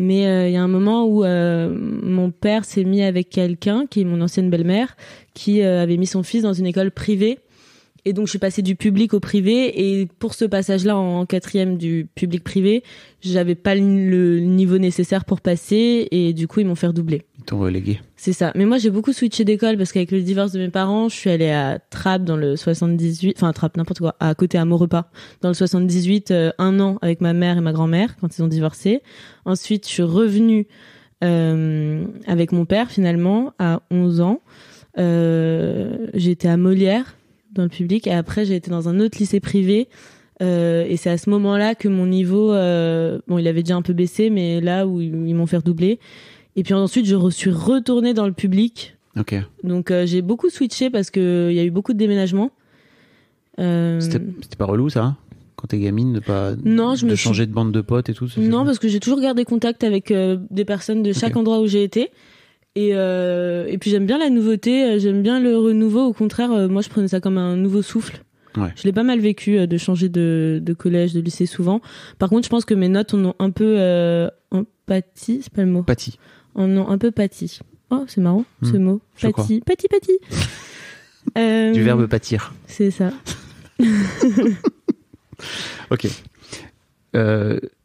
[SPEAKER 1] Mais euh, il y a un moment où euh, mon père s'est mis avec quelqu'un, qui est mon ancienne belle-mère, qui euh, avait mis son fils dans une école privée et donc je suis passée du public au privé et pour ce passage-là en quatrième du public privé, j'avais pas le niveau nécessaire pour passer et du coup ils m'ont fait doubler. Ils t'ont relégué. C'est ça. Mais moi j'ai beaucoup switché d'école parce qu'avec le divorce de mes parents, je suis allée à Trappes dans le 78, enfin Trappes n'importe quoi, à côté à Maurepas dans le 78, euh, un an avec ma mère et ma grand-mère quand ils ont divorcé. Ensuite je suis revenue euh, avec mon père finalement à 11 ans. Euh, j'étais à Molière dans le public. Et après, j'ai été dans un autre lycée privé. Euh, et c'est à ce moment-là que mon niveau, euh, bon, il avait déjà un peu baissé, mais là où ils m'ont fait redoubler. Et puis ensuite, je suis retournée dans le public. Ok. Donc euh, j'ai beaucoup switché parce qu'il y a eu beaucoup de déménagements. C'était
[SPEAKER 2] pas relou ça quand t'es gamine de pas non, je changer de bande de potes et tout.
[SPEAKER 1] Non, parce que j'ai toujours gardé contact avec des personnes de chaque endroit où j'ai été. Et, euh, et puis j'aime bien la nouveauté, euh, j'aime bien le renouveau. Au contraire, euh, moi je prenais ça comme un nouveau souffle. Je l'ai pas mal vécu de changer de, collège, de lycée souvent. Par contre, je pense que mes notes en ont un peu empathie, c'est pas le mot. Pâti. En ont un peu pâti. Oh, c'est marrant hmm. ce mot. Pâti, pâti, pâti. du verbe pâtir. C'est ça.
[SPEAKER 2] ok.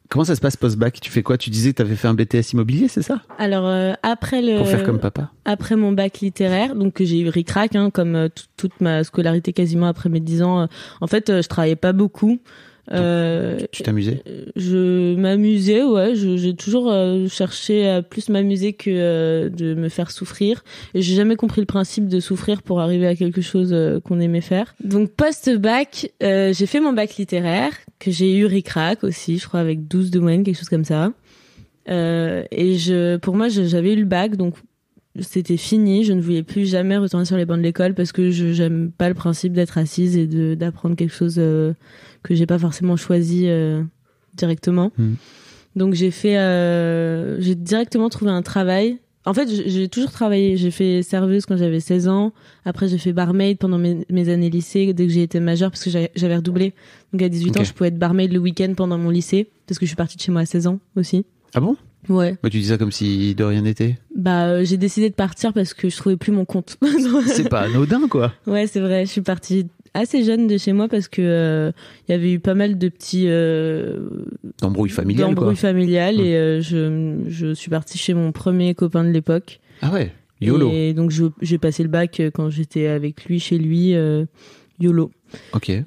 [SPEAKER 2] Comment ça se passe post-bac Tu fais quoi Tu disais que tu avais fait un BTS immobilier, c'est ça
[SPEAKER 1] Alors euh, après le Pour faire comme papa. Après mon bac littéraire, donc j'ai eu ricrac hein, comme euh, toute ma scolarité quasiment après mes 10 ans. Euh, en fait, je travaillais pas beaucoup. Euh, tu t'amusais Je m'amusais, ouais. J'ai toujours euh, cherché à plus m'amuser que euh, de me faire souffrir. Et j'ai jamais compris le principe de souffrir pour arriver à quelque chose euh, qu'on aimait faire. Donc post-bac, j'ai fait mon bac littéraire, que j'ai eu ricrac aussi, je crois, avec 12 de moyenne, quelque chose comme ça. et je, pour moi, j'avais eu le bac, donc c'était fini. Je ne voulais plus jamais retourner sur les bancs de l'école parce que je j'aime pas le principe d'être assise et d'apprendre quelque chose euh, que j'ai pas forcément choisi euh, directement. Hmm. Donc j'ai fait, euh, j'ai directement trouvé un travail. En fait, j'ai toujours travaillé. J'ai fait serveuse quand j'avais 16 ans. Après, j'ai fait barmaid pendant mes, années lycée dès que j'ai été majeure parce que j'avais redoublé. Donc à 18 ans, je pouvais être barmaid le week-end pendant mon lycée parce que je suis partie de chez moi à 16 ans aussi. Ah bon
[SPEAKER 2] Ouais. Bah, tu dis ça comme si de rien n'était.
[SPEAKER 1] Bah, euh, j'ai décidé de partir parce que je trouvais plus mon compte. c'est pas
[SPEAKER 2] anodin, quoi.
[SPEAKER 1] Ouais, c'est vrai. Je suis partie assez jeune de chez moi parce que il euh, y avait eu pas mal de petits euh, d'embrouilles familiales. D'embrouilles familiales et hum. je, je suis partie chez mon premier copain de l'époque. Ah ouais, YOLO. Et donc j'ai passé le bac quand j'étais avec lui chez lui, YOLO.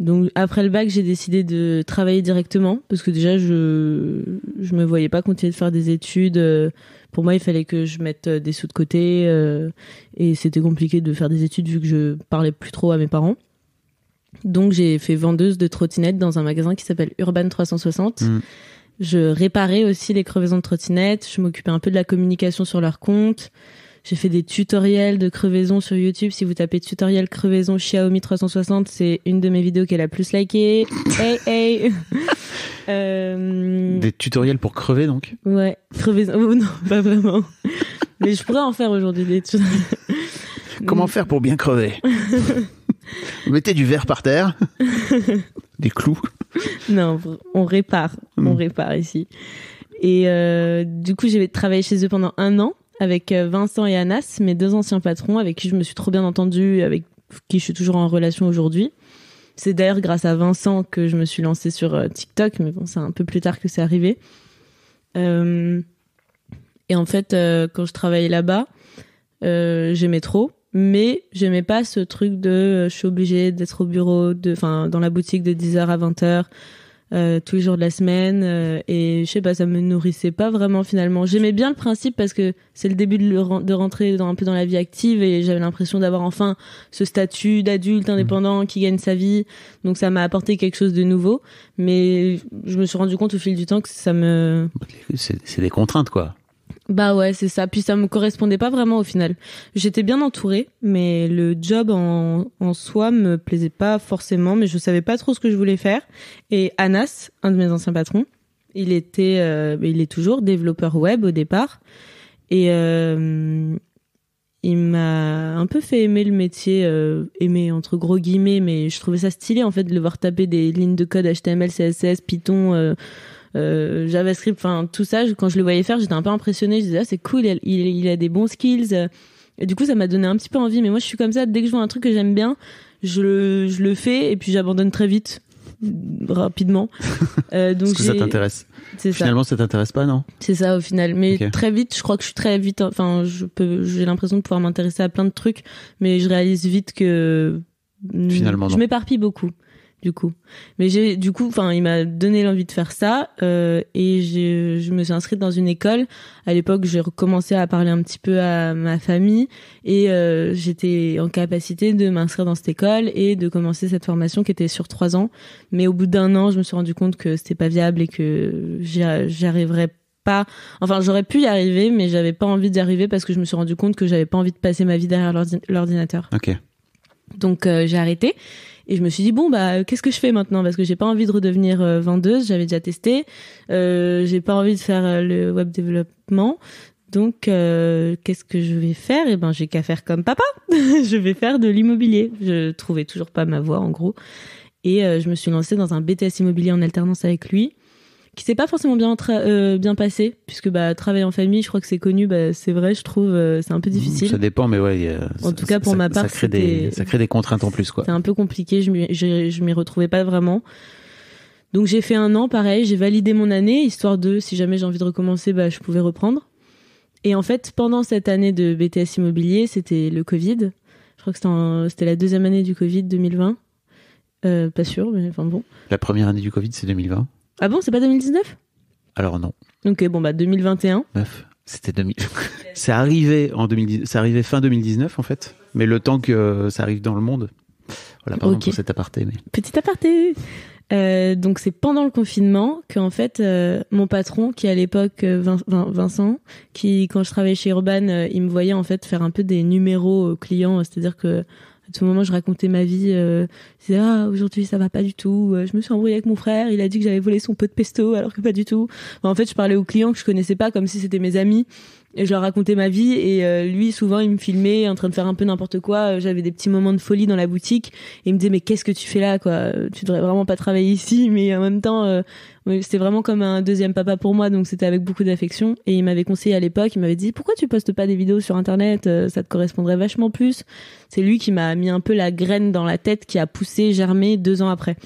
[SPEAKER 1] Donc après le bac, j'ai décidé de travailler directement parce que déjà je je me voyais pas continuer de faire des études. Euh, pour moi, il fallait que je mette euh, des sous de côté euh, et c'était compliqué de faire des études vu que je parlais plus trop à mes parents. Donc j'ai fait vendeuse de trottinettes dans un magasin qui s'appelle Urban 360. Hmm. Je réparais aussi les crevaisons de trottinettes, je m'occupais un peu de la communication sur leur compte. J'ai fait des tutoriels de crevaison sur YouTube. Si vous tapez tutoriel crevaison Xiaomi 360, c'est une de mes vidéos qui est la plus likée. hey, hey. Euh,
[SPEAKER 2] des tutoriels pour crever donc
[SPEAKER 1] Ouais, crevaison. Oh, non, pas vraiment. Mais je pourrais en faire aujourd'hui des tutoriels.
[SPEAKER 2] Comment faire pour bien crever mettez du verre par terre, des clous.
[SPEAKER 1] Non, on répare, on hmm. répare ici. Et euh, du coup, j'ai travaillé chez eux pendant un an avec euh, Vincent et Anas, mes deux anciens patrons, avec qui je me suis trop bien entendue, avec qui je suis toujours en relation aujourd'hui. C'est d'ailleurs grâce à Vincent que je me suis lancée sur euh, TikTok, mais bon, c'est un peu plus tard que c'est arrivé. Euh, et en fait, quand je travaillais là-bas, j'aimais trop, mais j'aimais pas ce truc de je suis obligée d'être au bureau, enfin, dans la boutique de 10h à 20h euh, tous les jours de la semaine euh, et je sais pas ça me nourrissait pas vraiment finalement j'aimais bien le principe parce que c'est le début de, de rentrer dans un peu dans la vie active et j'avais l'impression d'avoir enfin ce statut d'adulte indépendant qui gagne sa vie donc ça m'a apporté quelque chose de nouveau mais je me suis rendu compte au fil du temps que ça me
[SPEAKER 2] c'est des contraintes quoi
[SPEAKER 1] bah ouais, c'est ça. Puis ça me correspondait pas vraiment au final. J'étais bien entourée, mais le job en, en soi me plaisait pas forcément, mais je savais pas trop ce que je voulais faire. Et Anas, un de mes anciens patrons, il était, euh, il est toujours développeur web au départ. Et euh, il m'a un peu fait aimer le métier, euh, aimer entre gros guillemets, mais je trouvais ça stylé en fait de le voir taper des lignes de code HTML, CSS, Python euh, JavaScript, enfin tout ça. Quand je le voyais faire, j'étais un peu impressionnée. Je disais ah, c'est cool, il, a des bons skills. Et du coup, ça m'a donné un petit peu envie. Mais moi, je suis comme ça. Dès que je vois un truc que j'aime bien, je le, fais et puis j'abandonne très vite, rapidement. Euh, donc Parce que ça t'intéresse. Finalement, ça, ça t'intéresse pas, non C'est ça au final. Mais très vite, je crois que je suis très vite. Enfin, je peux. J'ai l'impression de pouvoir m'intéresser à plein de trucs, mais je réalise vite que finalement, je m'éparpille beaucoup du coup. Mais j'ai du coup, enfin, il m'a donné l'envie de faire ça euh, et je, me suis inscrite dans une école. À l'époque, j'ai recommencé à parler un petit peu à ma famille et euh, j'étais en capacité de m'inscrire dans cette école et de commencer cette formation qui était sur trois ans. Mais au bout d'un an, je me suis rendu compte que c'était pas viable et que j'y arriverais pas. Enfin, j'aurais pu y arriver, mais j'avais pas envie d'y arriver parce que je me suis rendu compte que j'avais pas envie de passer ma vie derrière l'ordinateur. Ok. Donc euh, j'ai arrêté et je me suis dit bon bah qu'est-ce que je fais maintenant parce que j'ai pas envie de redevenir euh, vendeuse, j'avais déjà testé, euh, j'ai pas envie de faire euh, le web développement. Donc, euh, qu'est-ce que je vais faire Eh ben, j'ai qu'à faire comme papa. je vais faire de l'immobilier. Je trouvais toujours pas ma voie, en gros. Et je me suis lancée dans un BTS immobilier en alternance avec lui qui s'est pas forcément bien euh, bien passé puisque bah travailler en famille je crois que c'est connu bah, c'est vrai je trouve euh, c'est un peu mm, difficile ça
[SPEAKER 2] dépend mais ouais en ça, tout cas pour ma part ça crée des ça crée des contraintes en plus quoi c'est
[SPEAKER 1] un peu compliqué je je, m'y retrouvais pas vraiment donc j'ai fait un an pareil j'ai validé mon année histoire de si jamais j'ai envie de recommencer bah je pouvais reprendre et en fait pendant cette année de BTS immobilier c'était le Covid je crois que c'était la deuxième année du Covid 2020 euh, pas sûr mais enfin bon
[SPEAKER 2] la première année du Covid c'est 2020
[SPEAKER 1] ah bon, c'est pas 2019 Alors non. Donc bon, bah 2021.
[SPEAKER 2] c'était 2000. c'est arrivé en 2010, c'est arrivé fin 2019 en fait, mais le temps que euh, ça arrive dans le monde. Voilà, pardon pour cet aparté. Mais...
[SPEAKER 1] Petit aparté. Euh, donc c'est pendant le confinement que en fait euh, mon patron qui à l'époque Vincent qui quand je travaillais chez Urban il me voyait en fait faire un peu des numéros clients c'est-à-dire que à ce moment, je racontais ma vie. Euh, disais, ah, aujourd'hui, ça va pas du tout. Euh, je me suis embrouillée avec mon frère. Il a dit que j'avais volé son pot de pesto, alors que pas du tout. en fait, je parlais aux clients que je connaissais pas, comme si c'était mes amis. Et je leur racontais ma vie. Et euh, lui, souvent, il me filmait en train de faire un peu n'importe quoi. Euh, j'avais des petits moments de folie dans la boutique. Et il me disait, mais qu'est-ce que tu fais là, quoi? Tu devrais vraiment pas travailler ici. Mais en même temps, c'était vraiment comme un deuxième papa pour moi, donc c'était avec beaucoup d'affection. Et il m'avait conseillé à l'époque, il m'avait dit pourquoi tu postes pas des vidéos sur internet, euh, ça te correspondrait vachement plus. C'est lui qui m'a mis un peu la graine dans la tête qui a poussé, germé deux ans après.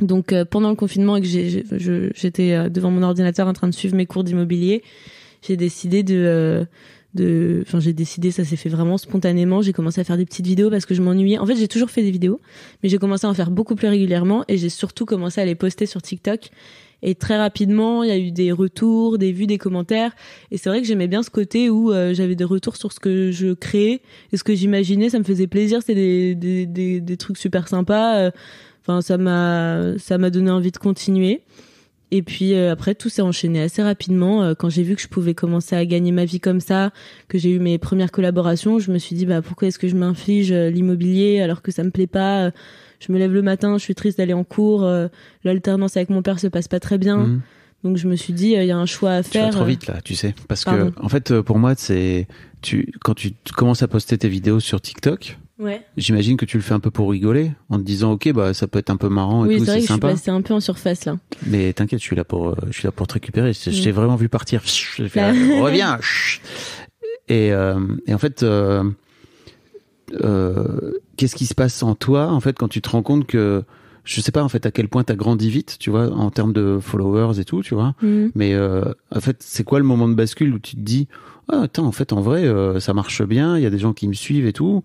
[SPEAKER 1] Donc euh, pendant le confinement et que j'étais euh, devant mon ordinateur en train de suivre mes cours d'immobilier, j'ai décidé de enfin j'ai décidé ça s'est fait vraiment spontanément j'ai commencé à faire des petites vidéos parce que je m'ennuyais en fait j'ai toujours fait des vidéos mais j'ai commencé à en faire beaucoup plus régulièrement et j'ai surtout commencé à les poster sur TikTok et très rapidement il y a eu des retours des vues des commentaires et c'est vrai que j'aimais bien ce côté où euh, j'avais des retours sur ce que je créais et ce que j'imaginais ça me faisait plaisir C'était des, des, trucs super sympas euh, enfin ça m'a ça m'a donné envie de continuer et puis euh, après, tout s'est enchaîné assez rapidement. Euh, quand j'ai vu que je pouvais commencer à gagner ma vie comme ça, que j'ai eu mes premières collaborations, je me suis dit bah pourquoi est-ce que je m'inflige euh, l'immobilier alors que ça me plaît pas Je me lève le matin, je suis triste d'aller en cours. L'alternance avec mon père se passe pas très bien. Mhm. Donc je me suis dit il y a un choix à faire. Tu vas trop vite
[SPEAKER 2] là, tu sais, parce que en fait pour moi c'est tu quand tu commences à poster tes vidéos sur TikTok, J'imagine que tu le fais un peu pour rigoler, en te disant ok bah ça peut être un peu marrant et tout, c'est sympa. Oui, c'est
[SPEAKER 1] un peu en surface là.
[SPEAKER 2] Mais t'inquiète, je suis là pour, euh, je suis là pour te récupérer. Mm. Je, t'ai vraiment vu partir. Fait, là, euh, reviens. Et, euh, et, en fait, qu'est-ce qui se passe en toi en fait quand tu te rends compte que je sais pas en fait à quel point t'as grandi vite, tu vois, en termes de followers et tout, tu vois. Mm. Mais en fait, c'est quoi le moment de bascule où tu te dis ah, attends, en fait, en vrai, ça marche bien, il y a des gens qui me suivent et tout.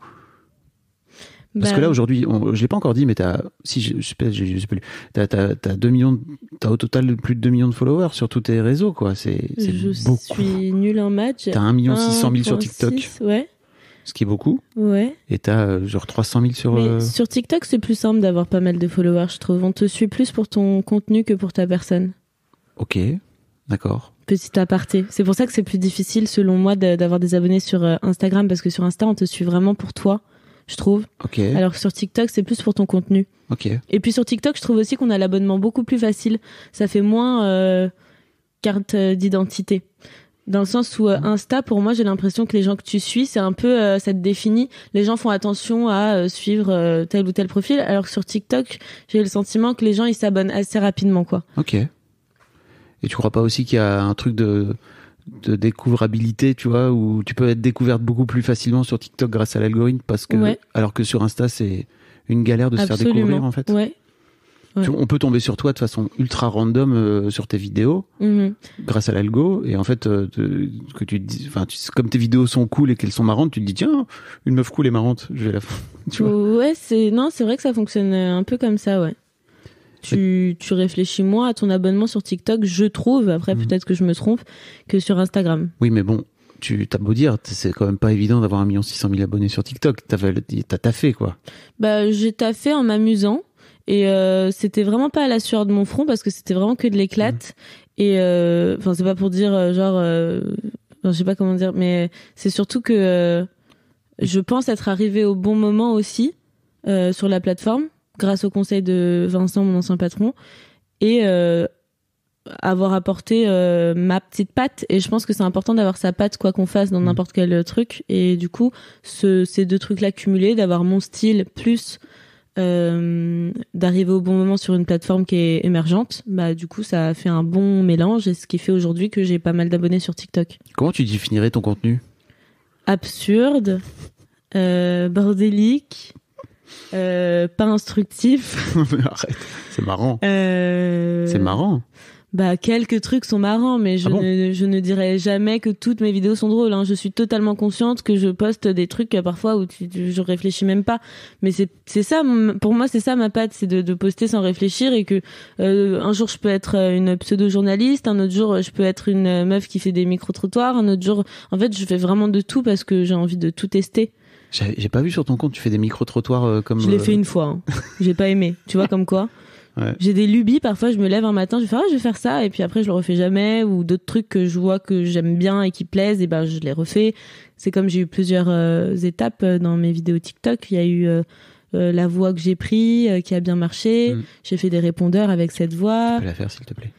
[SPEAKER 2] Parce que ben là, aujourd'hui, je je l'ai pas encore dit, mais tu si, je, sais plus, as 2 millions, au total plus de 2 millions de followers sur tous tes réseaux, quoi. C'est, je
[SPEAKER 1] suis nul en match. Tu as 1 million 600 000 sur TikTok. ouais.
[SPEAKER 2] Ce qui est beaucoup. Ouais. Et tu as euh, genre 300 000 sur. Mais euh, Sur
[SPEAKER 1] TikTok, c'est plus simple d'avoir pas mal de followers, je trouve. On te suit plus pour ton contenu que pour ta personne.
[SPEAKER 2] Ok, d'accord.
[SPEAKER 1] Petit aparté. C'est pour ça que c'est plus difficile, selon moi, d'avoir des abonnés sur euh, Instagram, parce que sur Insta, on te suit vraiment pour toi je trouve. Alors que sur TikTok, c'est plus pour ton contenu. Et puis sur TikTok, je trouve aussi qu'on a l'abonnement beaucoup plus facile. Ça fait moins euh, carte euh, d'identité. Dans le sens où euh, Insta, pour moi, j'ai l'impression que les gens que tu suis, c'est un peu, ça te définit. Les gens font attention à suivre tel ou tel profil, alors que sur TikTok, j'ai le sentiment que les gens, ils s'abonnent assez rapidement, quoi.
[SPEAKER 2] Ok. Et tu crois pas aussi qu'il y a un truc de de découvrabilité, tu vois, où tu peux être découverte beaucoup plus facilement sur TikTok grâce à l'algorithme, parce que alors que sur Insta, c'est une galère de se faire découvrir en fait. On peut tomber sur toi de façon ultra random euh, sur tes vidéos mhm. grâce à l'algo et en fait ce euh, que tu dis enfin comme tes vidéos sont cool et qu'elles sont marrantes tu te dis tiens une meuf cool et marrante je vais la
[SPEAKER 1] ouais c'est non c'est vrai que ça fonctionne euh, un peu comme ça ouais tu, réfléchis moins à ton abonnement sur TikTok, je trouve, après mhm. peut-être que je me trompe, que sur Instagram.
[SPEAKER 2] Oui, mais bon, tu as beau dire, c'est quand même pas évident d'avoir 1 600 000 abonnés sur TikTok. T'as taffé, quoi.
[SPEAKER 1] Bah, j'ai taffé en m'amusant. Et euh, c'était vraiment pas à la sueur de mon front parce que c'était vraiment que de l'éclate. Mhm. Et euh, enfin, c'est pas pour dire euh, genre, je sais pas comment dire, mais c'est surtout que je pense être arrivée au bon moment aussi sur la plateforme grâce au conseil de Vincent, mon ancien patron, et euh, avoir apporté euh, ma petite patte. Et je pense que c'est important d'avoir sa patte quoi qu'on fasse dans mm. n'importe quel euh, truc. Et du coup, ces deux trucs-là cumulés, d'avoir mon style plus d'arriver au bon moment sur une plateforme qui est émergente, bah du coup ça fait un bon mélange et ce qui fait aujourd'hui que j'ai pas mal d'abonnés sur TikTok.
[SPEAKER 2] Comment tu définirais ton contenu
[SPEAKER 1] Absurde, euh, bordélique, euh, pas instructif.
[SPEAKER 2] arrête, c'est marrant. Euh... C'est marrant.
[SPEAKER 1] Bah quelques trucs sont marrants, mais je, ah ne, je ne dirais jamais que toutes mes vidéos sont drôles. Hein. Je suis totalement consciente que je poste des trucs euh, parfois où je réfléchis même pas. Mais c'est ça pour moi c'est ça ma patte, c'est de, poster sans réfléchir et que euh, un jour je peux être une pseudo journaliste, un autre jour je peux être une meuf qui fait des micro trottoirs, un autre jour en fait je fais vraiment de tout parce que j'ai envie de tout tester.
[SPEAKER 2] J'ai pas vu sur ton compte, tu fais des micro-trottoirs euh, comme. Je l'ai fait euh, une
[SPEAKER 1] fois. Hein. J'ai pas aimé. Tu vois, comme quoi. J'ai des lubies. Parfois, je me lève un matin, je fais, ah, je vais faire ça. Et puis après, je le refais jamais. Ou d'autres trucs que je vois que j'aime bien et qui plaisent, et ben, je les refais. C'est comme j'ai eu plusieurs euh, étapes dans mes vidéos TikTok. Il y a eu. la voix que j'ai prise, qui a bien marché. Mm. J'ai fait des répondeurs avec cette voix. Tu peux la faire, s'il te plaît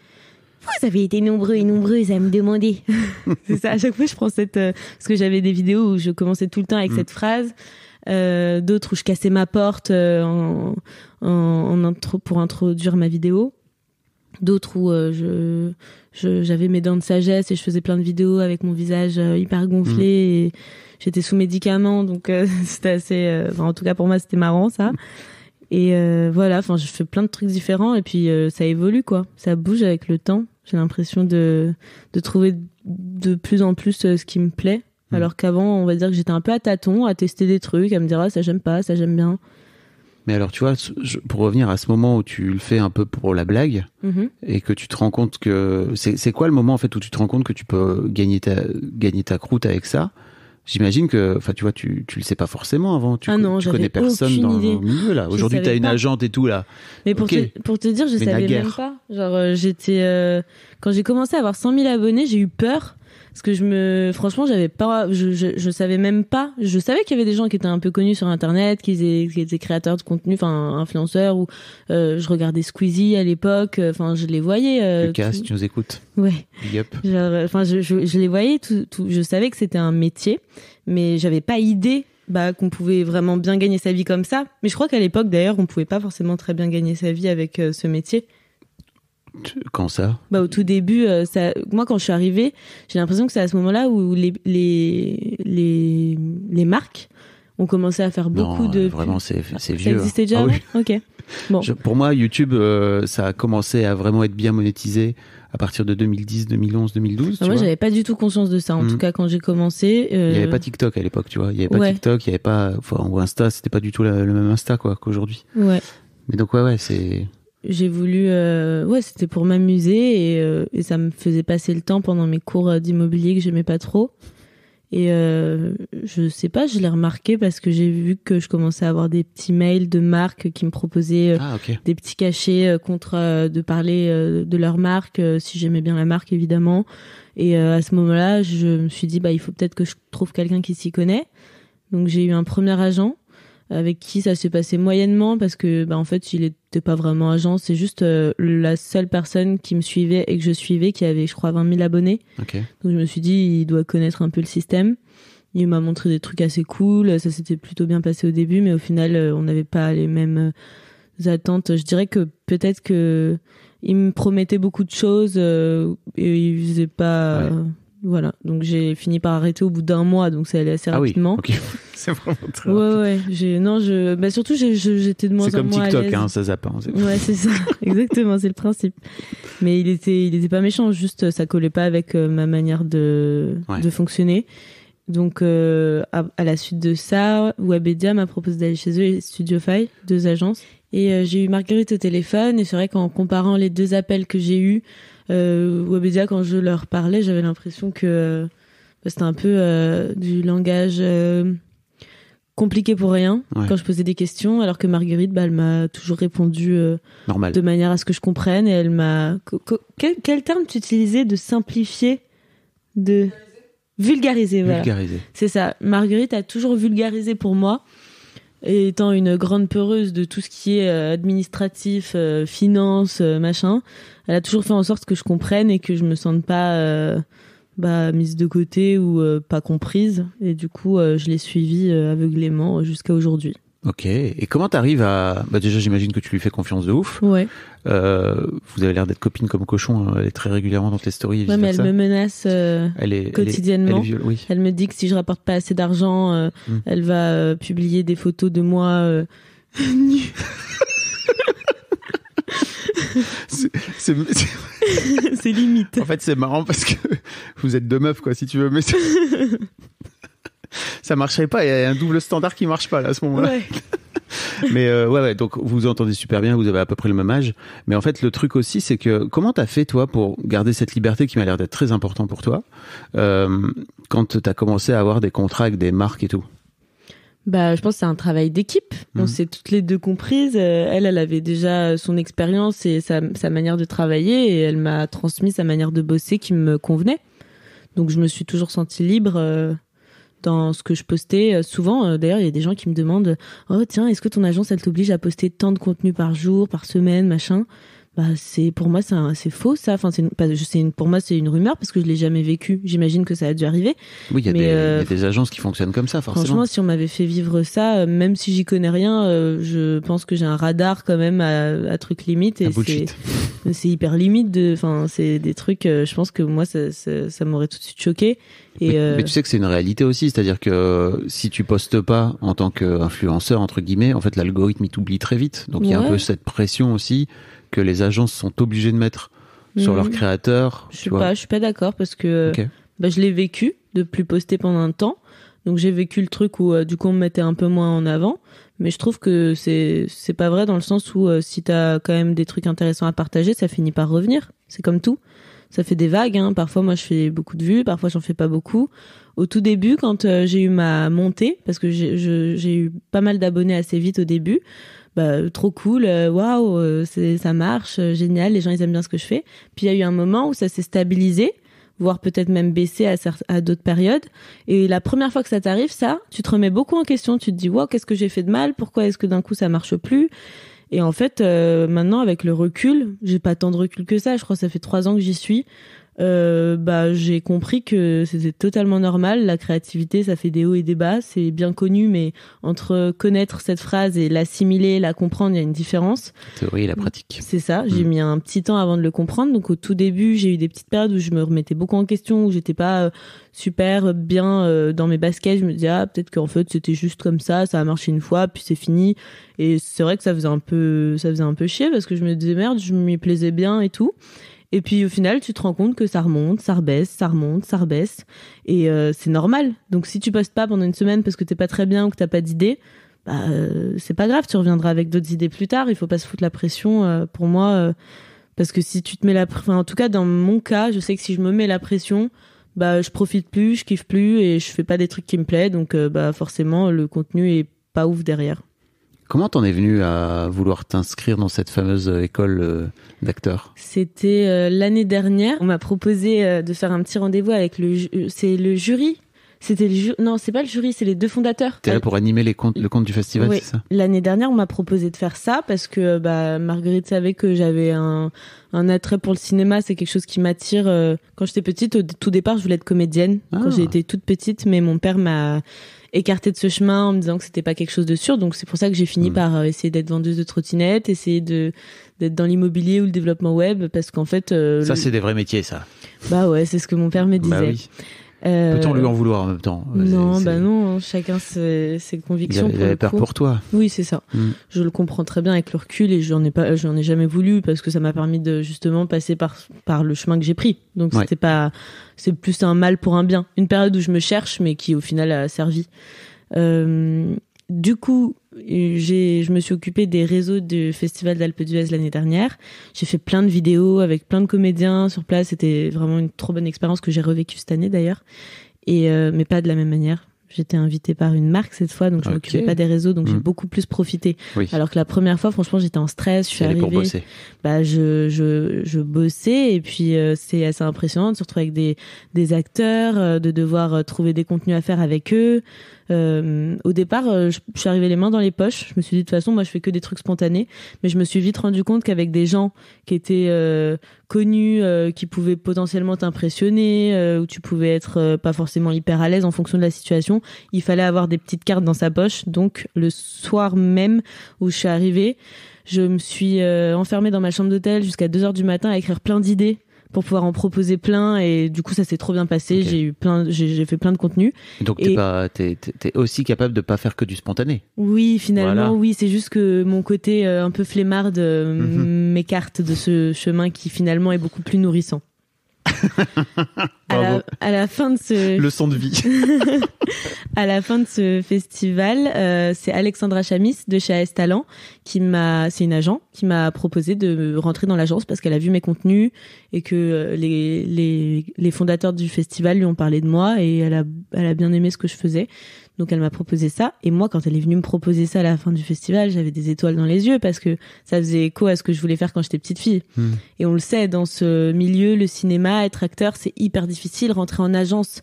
[SPEAKER 1] vous avez été nombreux et nombreuses à me demander. c'est ça, à chaque fois je prends cette... Euh, parce que j'avais des vidéos où je commençais tout le temps avec mm. cette phrase. Euh, d'autres où je cassais ma porte euh, en, intro, pour introduire ma vidéo, d'autres où je j'avais mes dents de sagesse et je faisais plein de vidéos avec mon visage hyper gonflé mm. et j'étais sous médicaments donc c'était assez en tout cas pour moi c'était marrant ça et voilà enfin je fais plein de trucs différents et puis ça évolue quoi ça bouge avec le temps j'ai l'impression de, trouver de plus en plus euh, ce qui me plaît. Hmm. Alors qu'avant, on va dire que j'étais un peu à tâtons, à tester des trucs, à me dire ah, ça j'aime pas, ça j'aime bien.
[SPEAKER 2] Mais alors, tu vois, pour revenir à ce moment où tu le fais un peu pour la blague mm-hmm. et que tu te rends compte que. C'est quoi le moment en fait où tu te rends compte que tu peux gagner gagner ta croûte avec ça J'imagine que, enfin, tu vois, tu, tu le sais pas forcément avant. Tu, ah non, connais personne dans le milieu, là. Aujourd'hui, t'as une agente et tout, là. Mais pour, te, dire, je savais même pas.
[SPEAKER 1] Genre, euh, j'étais, euh, quand j'ai commencé à avoir 100 000 abonnés, j'ai eu peur parce que je me franchement j'avais pas je, je, savais même pas je savais qu'il y avait des gens qui étaient un peu connus sur internet qui étaient, créateurs de contenu enfin influenceurs ou euh, je regardais Squeezie à l'époque euh, enfin je les voyais euh, Lucas tu nous écoutes ouais euh, enfin je, je, les voyais tout, tout je savais que c'était un métier mais j'avais pas idée bah, qu'on pouvait vraiment bien gagner sa vie comme ça. Mais je crois qu'à l'époque, d'ailleurs, on pouvait pas forcément très bien gagner sa vie avec ce métier. Quand ça bah, Au tout début, euh, ça, moi quand je suis arrivée, j'ai l'impression que c'est à ce moment-là où les, les, les, les marques ont commencé à faire beaucoup de... Euh, vraiment, c'est vieux. Ça hein. existait déjà ah Ok. Bon.
[SPEAKER 2] pour moi, YouTube, euh, ça a commencé à vraiment être bien monétisé à partir de 2010, 2011, 2012. Tu moi, j'avais
[SPEAKER 1] pas du tout conscience de ça. En mm. tout cas, quand j'ai commencé, il n'y avait pas
[SPEAKER 2] TikTok à l'époque, tu vois. Il n'y avait pas TikTok, il n'y avait pas, enfin, Insta, c'était pas du tout le même Insta quoi qu'aujourd'hui. Ouais. Mais donc ouais, ouais, c'est
[SPEAKER 1] j'ai voulu, euh, ouais, c'était pour m'amuser et, euh, et, ça me faisait passer le temps pendant mes cours euh, d'immobilier que j'aimais pas trop. Et euh, je sais pas, je l'ai remarqué parce que j'ai vu que je commençais à avoir des petits mails de marques qui me proposaient euh, ah, des petits cachets contre de parler de leur marque, si j'aimais bien la marque évidemment. Et à ce moment-là, je me suis dit, bah, il faut peut-être que je trouve quelqu'un qui s'y connaît. Donc j'ai eu un premier agent avec qui ça s'est passé moyennement parce que, bah, en fait, il est pas vraiment agent, c'est juste euh, la seule personne qui me suivait et que je suivais qui avait, je crois, 20 000 abonnés. Donc je me suis dit, il doit connaître un peu le système. Il m'a montré des trucs assez cool, ça s'était plutôt bien passé au début, mais au final, euh, on n'avait pas les mêmes euh, attentes. Je dirais que peut-être que il me promettait beaucoup de choses et il faisait pas. Voilà, donc j'ai fini par arrêter au bout d'un mois, donc ça allait assez ah rapidement. Oui, c'est vraiment très ouais, Ouais, j'ai, non, je, bah, surtout j'étais de moins en moins. C'est comme TikTok, hein, ça zappe. Hein, ouais, c'est ça, exactement, c'est le principe. Mais il était, il était pas méchant, juste euh, ça collait pas avec euh, ma manière de, fonctionner. Donc euh, à, la suite de ça, Webedia m'a proposé d'aller chez eux Studio StudioFi, deux agences. Et j'ai eu Marguerite au téléphone et c'est vrai qu'en comparant les deux appels que j'ai eus, euh, Webedia, quand je leur parlais, j'avais l'impression que euh, c'était un peu euh, du langage euh, compliqué pour rien quand je posais des questions, alors que Marguerite, bah, elle m'a toujours répondu de manière à ce que je comprenne. Et elle m'a. Quel, terme tu utilisais de simplifier De vulgariser. Vulgariser, voilà. Vulgariser. C'est ça. Marguerite a toujours vulgarisé pour moi. Et étant une grande peureuse de tout ce qui est euh, administratif, euh, finance, euh, machin, elle a toujours fait en sorte que je comprenne et que je me sente pas bah, mise de côté ou pas comprise. Et du coup, je l'ai suivie aveuglément jusqu'à aujourd'hui.
[SPEAKER 2] Ok. Et comment t'arrives à bah, déjà j'imagine que tu lui fais confiance de ouf. Ouais. Euh, vous avez l'air d'être copine comme cochon. Hein. Elle est très régulièrement dans tes stories. Ouais, mais elle me menace euh, elle est, quotidiennement.
[SPEAKER 1] Elle, me dit que si je rapporte pas assez d'argent, euh, hmm. elle va publier des photos de moi nue. c'est
[SPEAKER 2] limite. En fait, c'est marrant parce que vous êtes deux meufs quoi, si tu veux. Mais ça marcherait pas. Il y a un double standard qui marche pas là, à ce moment-là. mais euh, ouais, donc vous vous entendez super bien, vous avez à peu près le même âge. Mais en fait, le truc aussi, c'est que comment t'as fait toi pour garder cette liberté qui m'a l'air d'être très important pour toi euh, quand t'as commencé à avoir des contrats avec des marques et tout
[SPEAKER 1] bah, je pense que c'est un travail d'équipe. Mhm. On s'est toutes les deux comprises. Euh, elle, elle avait déjà son expérience et sa, sa, manière de travailler et elle m'a transmis sa manière de bosser qui me convenait. Donc, je me suis toujours sentie libre euh, dans ce que je postais. Euh, souvent, euh, d'ailleurs, il y a des gens qui me demandent, oh tiens, est-ce que ton agence, elle t'oblige à poster tant de contenu par jour, par semaine, machin bah c'est pour moi c'est faux ça enfin c'est je pour moi c'est une rumeur parce que je l'ai jamais vécu j'imagine que ça a dû arriver oui il y a euh, des
[SPEAKER 2] agences qui fonctionnent comme ça forcément franchement si
[SPEAKER 1] on m'avait fait vivre ça euh, même si j'y connais rien euh, je pense que j'ai un radar quand même à, à truc limite et c'est hyper limite de enfin c'est des trucs je pense que moi ça, ça, m'aurait tout de suite choqué et mais, tu sais
[SPEAKER 2] que c'est une réalité aussi c'est-à-dire que si tu postes pas en tant qu'influenceur entre guillemets en fait l'algorithme il t'oublie très vite donc il y a un peu cette pression aussi que les agences sont obligées de mettre sur leur leurs mhm. créateurs Je suis pas,
[SPEAKER 1] suis pas d'accord parce que bah, je l'ai vécu de plus poster pendant un temps. Donc j'ai vécu le truc où euh, du coup on me mettait un peu moins en avant, mais je trouve que c'est c'est pas vrai dans le sens où euh, si tu as quand même des trucs intéressants à partager, ça finit par revenir. C'est comme tout, ça fait des vagues. Hein. Parfois moi je fais beaucoup de vues, parfois j'en fais pas beaucoup. Au tout début, quand euh, j'ai eu ma montée, parce que j'ai eu pas mal d'abonnés assez vite au début, bah, trop cool, euh, waouh, euh, c'est ça marche, euh, génial, les gens ils aiment bien ce que je fais. Puis il y a eu un moment où ça s'est stabilisé, voire peut-être même baissé à, à d'autres périodes. Et la première fois que ça t'arrive, ça, tu te remets beaucoup en question, tu te dis, waouh, qu'est-ce que j'ai fait de mal, pourquoi est-ce que d'un coup ça marche plus et en fait, maintenant, avec le recul, j'ai pas tant de recul que ça. Je crois que ça fait trois ans que j'y suis euh, bah, j'ai compris que c'était totalement normal. La créativité, ça fait des hauts et des bas. C'est bien connu, mais entre connaître cette phrase et l'assimiler, la comprendre, il y a une différence. théorie et la pratique. C'est ça. J'ai mm. mis un petit temps avant de le comprendre. Donc, au tout début, j'ai eu des petites périodes où je me remettais beaucoup en question, où j'étais pas euh, super bien euh, dans mes baskets. Je me disais, ah, peut-être qu'en fait, c'était juste comme ça. Ça a marché une fois, puis c'est fini. Et c'est vrai que ça faisait un peu, ça faisait un peu chier parce que je me disais, merde, je m'y plaisais bien et tout. Et puis au final, tu te rends compte que ça remonte, ça rebaisse, ça remonte, ça rebaisse. Et euh, c'est normal. Donc si tu postes pas pendant une semaine parce que t'es pas très bien ou que t'as pas d'idées, bah, euh, c'est pas grave, tu reviendras avec d'autres idées plus tard. Il faut pas se foutre la pression euh, pour moi. parce que si tu te mets la pression, en tout cas dans mon cas, je sais que si je me mets la pression, bah je profite plus, je kiffe plus et je fais pas des trucs qui me plaisent. Donc bah forcément le contenu est pas ouf derrière.
[SPEAKER 2] Comment t'en es venu à vouloir t'inscrire dans cette fameuse euh, école euh, d'acteurs
[SPEAKER 1] C'était euh, l'année dernière. On m'a proposé de faire un petit rendez-vous avec le, c'est le jury c'était le non c'est pas le jury c'est les deux fondateurs t'es
[SPEAKER 2] là pour animer le compte du festival c'est ça
[SPEAKER 1] l'année dernière on m'a proposé de faire ça parce que bah Marguerite savait que j'avais un, attrait pour le cinéma c'est quelque chose qui m'attire quand j'étais petite au tout départ je voulais être comédienne quand ah. j'étais toute petite mais mon père m'a écarté de ce chemin en me disant que c'était pas quelque chose de sûr. Donc c'est pour ça que j'ai fini mm. par euh, essayer d'être vendeuse de trottinettes, essayer de d'être dans l'immobilier ou le développement web parce qu'en fait euh, ça c'est des
[SPEAKER 2] vrais métiers ça.
[SPEAKER 1] Bah ouais, c'est ce que mon père me bah disait. Bah oui. Euh, Peut-on lui en vouloir en même temps bah Non, chacun ses, convictions. Il, avait, peur pour toi. Oui, c'est ça. Mm. Je le comprends très bien avec le recul et je n'en ai pas, ai jamais voulu parce que ça m'a permis de justement passer par par le chemin que j'ai pris. Donc c'était pas, c'est plus un mal pour un bien. Une période où je me cherche mais qui au final a servi. Euh, du coup, je me suis occupée des réseaux du Festival d'Alpe d'Huez l'année dernière. J'ai fait plein de vidéos avec plein de comédiens sur place. C'était vraiment une trop bonne expérience que j'ai revécue cette année d'ailleurs. Et euh, mais pas de la même manière. J'étais invitée par une marque cette fois, donc je m'occupais pas des réseaux, donc j'ai hmm. beaucoup plus profité. Alors que la première fois, franchement, j'étais en stress. Je suis arrivée, pour bosser. Bah, je, je, je bossais et puis euh, c'est assez impressionnant de se retrouver avec des, des acteurs, euh, de devoir trouver des contenus à faire avec eux. Euh, au départ, euh, je, suis arrivée les mains dans les poches. Je me suis dit de toute façon, moi, je fais que des trucs spontanés. Mais je me suis vite rendu compte qu'avec des gens qui étaient euh, connus, qui pouvaient potentiellement t'impressionner, où tu pouvais être pas forcément hyper à l'aise en fonction de la situation, il fallait avoir des petites cartes dans sa poche. Donc le soir même où je suis arrivée, je me suis enfermée dans ma chambre d'hôtel jusqu'à 2 heures du matin à écrire plein d'idées pour pouvoir en proposer plein. Et du coup, ça s'est trop bien passé. J'ai eu plein, j'ai fait plein de contenu. Donc,
[SPEAKER 2] t'es es, aussi capable de pas faire que du spontané.
[SPEAKER 1] Oui, finalement, oui. C'est juste que mon côté euh, un peu flemmard euh, mhm. m'écarte de ce chemin qui finalement est beaucoup plus nourrissant. à, la, fin de ce de vie. à la fin de ce festival, euh, c'est Alexandra Chamis de chez AS Talent qui m'a, c'est une agent qui m'a proposé de rentrer dans l'agence parce qu'elle a vu mes contenus et que euh, les, fondateurs du festival lui ont parlé de moi et elle a, elle a bien aimé ce que je faisais. Donc elle m'a proposé ça. Et moi, quand elle est venue me proposer ça à la fin du festival, j'avais des étoiles dans les yeux parce que ça faisait écho à ce que je voulais faire quand j'étais petite fille. Hmm. Et on le sait, dans ce milieu, le cinéma, être acteur, c'est hyper difficile. Rentrer en agence,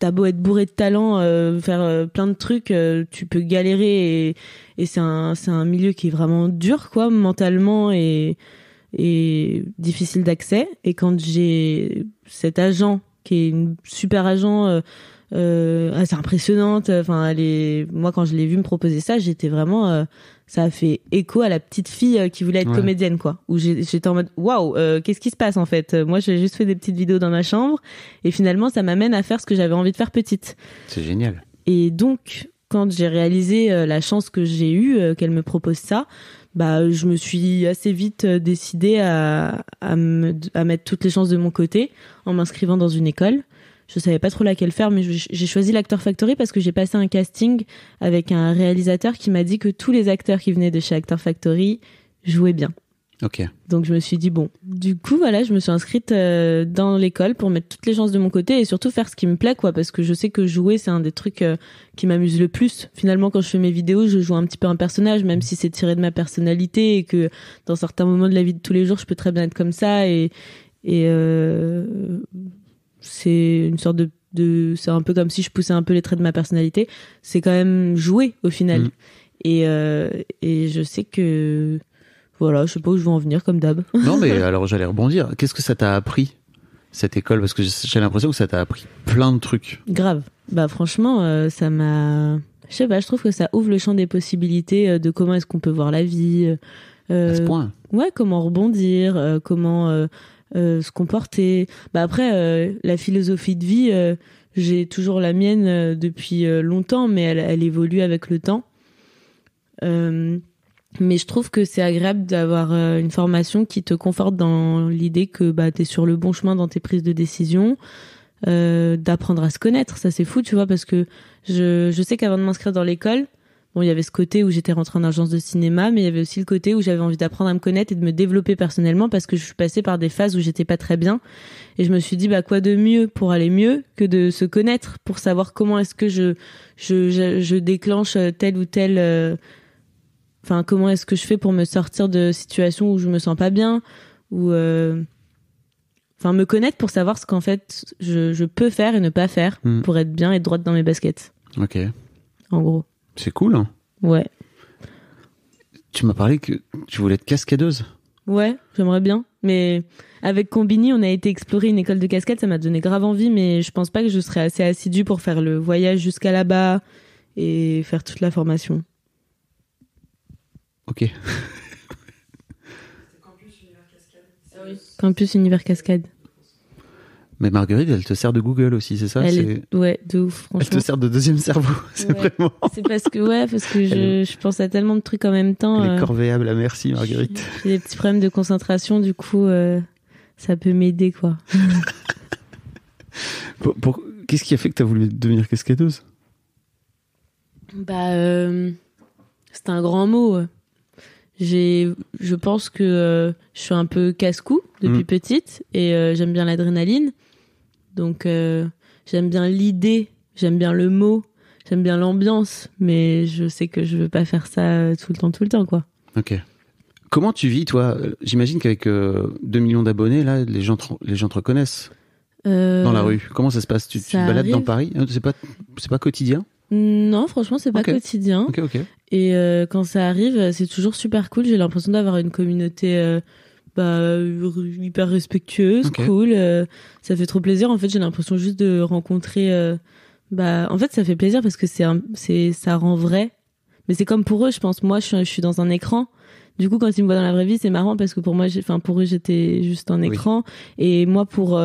[SPEAKER 1] t'as beau être bourré de talent, euh, faire euh, plein de trucs, euh, tu peux galérer. Et, et c'est un, c'est un milieu qui est vraiment dur, quoi, mentalement et, et difficile d'accès. Et quand j'ai cet agent qui est une super agent c'est euh, impressionnante. Enfin, elle moi quand je l'ai vue me proposer ça, j'étais vraiment euh, ça a fait écho à la petite fille euh, qui voulait être comédienne quoi où j'étais en mode waouh qu'est-ce qui se passe en fait moi j'ai juste fait des petites vidéos dans ma chambre et finalement ça m'amène à faire ce que j'avais envie de faire petite c'est génial et donc quand j'ai réalisé la chance que j'ai eue qu'elle me propose ça bah je me suis assez vite décidée à mettre toutes les chances de mon côté en m'inscrivant dans une école je savais pas trop laquelle faire, mais j'ai choisi l'Actor Factory parce que j'ai passé un casting avec un réalisateur qui m'a dit que tous les acteurs qui venaient de chez Actor Factory jouaient bien. Ok. Donc je me suis dit bon. Du coup voilà, je me suis inscrite euh, dans l'école pour mettre toutes les chances de mon côté et surtout faire ce qui me plaît quoi, parce que je sais que jouer c'est un des trucs euh, qui m'amuse le plus. Finalement quand je fais mes vidéos, je joue un petit peu un personnage, même si c'est tiré de ma personnalité et que dans certains moments de la vie de tous les jours, je peux très bien être comme ça et et euh, c'est une sorte de, c'est un peu comme si je poussais un peu les traits de ma personnalité. C'est quand même joué au final. Mm. Et, euh, et je sais que voilà, je sais pas où je vais en venir comme d'hab. non mais
[SPEAKER 2] alors j'allais rebondir. Qu'est-ce que ça t'a appris cette école parce que j'ai l'impression que ça t'a appris plein de trucs.
[SPEAKER 1] Grave. Bah franchement, euh, ça m'a je sais pas, je trouve que ça ouvre le champ des possibilités euh, de comment est-ce qu'on peut voir la vie. à ce point. Ouais, comment rebondir, comment euh, se comporter. Bah après, euh, la philosophie de vie, euh, j'ai toujours la mienne depuis longtemps, mais elle, elle, évolue avec le temps. Mais je trouve que c'est agréable d'avoir une formation qui te conforte dans l'idée que bah, tu sur le bon chemin dans tes prises de décision, d'apprendre à se connaître. Ça, c'est fou, tu vois, parce que je, je sais qu'avant de m'inscrire dans l'école, Bon, il y avait ce côté où j'étais rentrée en agence de cinéma, mais il y avait aussi le côté où j'avais envie d'apprendre à me connaître et de me développer personnellement parce que je suis passée par des phases où j'étais pas très bien. Et je me suis dit, bah, quoi de mieux pour aller mieux que de se connaître pour savoir comment est-ce que je, je, déclenche tel ou tel, euh, enfin, comment est-ce que je fais pour me sortir de situations où je me sens pas bien ou, euh, enfin, me connaître pour savoir ce qu'en fait je, peux faire et ne pas faire hmm. pour être bien et droite dans mes baskets. Ok. En gros. C'est cool. Hein ouais. Tu
[SPEAKER 2] m'as parlé que tu voulais être cascadeuse.
[SPEAKER 1] Ouais, j'aimerais bien. Mais avec Combini, on a été explorer une école de cascade. Ça m'a donné grave envie, mais je pense pas que je serais assez assidue pour faire le voyage jusqu'à là-bas et faire toute la formation. Ok. Campus Univers Cascade. Campus Univers Cascade.
[SPEAKER 2] Mais Marguerite, elle te sert de Google aussi, c'est ça elle Ouais, de ouf, franchement. Elle te sert de deuxième cerveau, c'est vraiment...
[SPEAKER 1] C'est parce que, ouais, parce que je, je, pense à tellement de trucs en même temps. Elle est euh. corvéable
[SPEAKER 2] merci, Marguerite.
[SPEAKER 1] J'ai des petits problèmes de concentration, du coup, euh, ça peut m'aider, quoi.
[SPEAKER 2] pour, Qu'est-ce qui a fait que tu as voulu devenir cascadeuse
[SPEAKER 1] Bah, euh, c'est un grand mot. J'ai, je pense que je suis un peu casse-cou depuis mm. petite et j'aime bien l'adrénaline. Donc euh, j'aime bien l'idée, j'aime bien le mot, j'aime bien l'ambiance, mais je sais que je veux pas faire ça euh, tout le temps, tout le temps, quoi.
[SPEAKER 2] Ok. Comment tu vis, toi euh, J'imagine qu'avec 2 millions d'abonnés, là, les gens, te, les gens te reconnaissent dans la rue. Comment ça se passe tu, tu, te balades dans Paris C'est pas, pas quotidien
[SPEAKER 1] Non, franchement, c'est pas quotidien. Okay, okay. Et quand ça arrive, c'est toujours super cool. J'ai l'impression d'avoir une communauté bah, euh, hyper respectueuse, cool. Euh, ça fait trop plaisir. En fait, j'ai l'impression juste de rencontrer. Euh, bah, en fait, ça fait plaisir parce que c'est, c'est, ça rend vrai. Mais c'est comme pour eux, je pense. Moi, je suis, je suis dans un écran. Du coup, quand ils me voient dans la vraie vie, c'est marrant parce que pour moi, enfin pour eux, j'étais juste un écran. Et moi, pour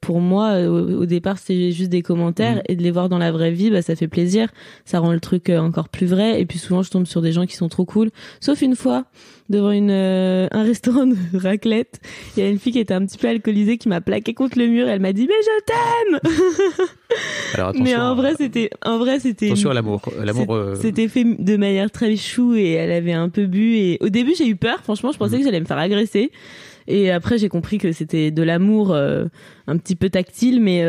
[SPEAKER 1] pour moi, au, départ, c'était juste des commentaires mhm. et de les voir dans la vraie vie, bah ça fait plaisir. Ça rend le truc encore plus vrai. Et puis souvent, je tombe sur des gens qui sont trop cool. Sauf une fois devant une, euh, un restaurant de raclette. Il y a une fille qui était un petit peu alcoolisée qui m'a plaqué contre le mur. Elle m'a dit mais je t'aime. mais en vrai c'était en vrai c'était attention l'amour l'amour euh, c'était fait de manière très chou et elle avait un peu bu et au début j'ai eu peur franchement je pensais mhm. que j'allais me faire agresser et après j'ai compris que c'était de l'amour euh, un petit peu tactile mais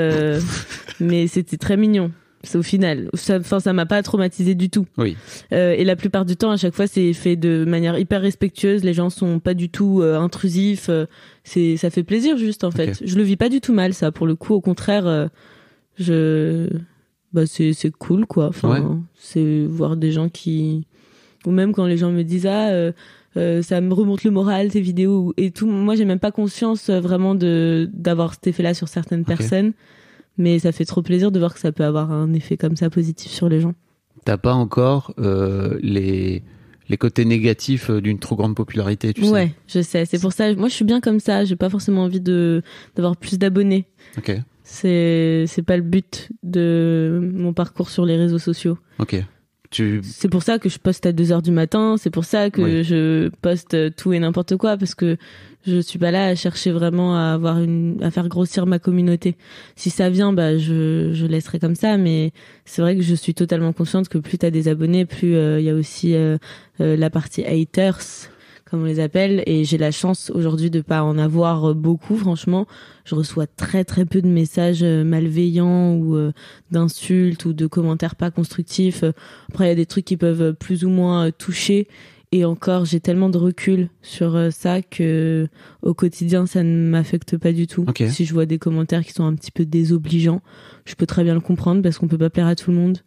[SPEAKER 1] mais c'était très mignon c'est au final. Ça, enfin, ça m'a pas traumatisé du tout. Oui. Euh, et la plupart du temps, à chaque fois, c'est fait de manière hyper respectueuse. Les gens sont pas du tout euh, intrusifs. Euh, c'est, ça fait plaisir juste en fait. Je le vis pas du tout mal ça. Pour le coup, au contraire, je, bah c'est c'est cool quoi. Enfin, c'est voir des gens qui, ou même quand les gens me disent ah. ça me remonte le moral ces vidéos et tout moi j'ai même pas conscience vraiment de d'avoir cet effet là sur certaines personnes mais ça fait trop plaisir de voir que ça peut avoir un effet comme ça positif sur les gens.
[SPEAKER 2] T'as pas encore euh, les les côtés négatifs euh, d'une trop grande popularité, tu
[SPEAKER 1] ouais, je sais. C'est pour ça, moi je suis bien comme ça. J'ai pas forcément envie d'avoir plus d'abonnés. Ok. C'est pas le but de mon parcours sur les réseaux sociaux.
[SPEAKER 2] Ok. Tu...
[SPEAKER 1] C'est pour ça que je poste à 2 h du matin. C'est pour ça que je poste tout et n'importe quoi parce que je suis pas là à chercher vraiment à avoir une à faire grossir ma communauté. Si ça vient, bah je je laisserai comme ça mais c'est vrai que je suis totalement consciente que plus tu as des abonnés, plus euh, il y a aussi euh, euh, la partie haters comme on les appelle et j'ai la chance aujourd'hui de pas en avoir beaucoup franchement je reçois très très peu de messages malveillants ou d'insultes ou de commentaires pas constructifs après il y a des trucs qui peuvent plus ou moins toucher et encore, j'ai tellement de recul sur euh, ça que au quotidien, ça ne m'affecte pas du tout. Si je vois des commentaires qui sont un petit peu désobligeants, je peux très bien le comprendre parce qu'on peut pas plaire à tout le monde.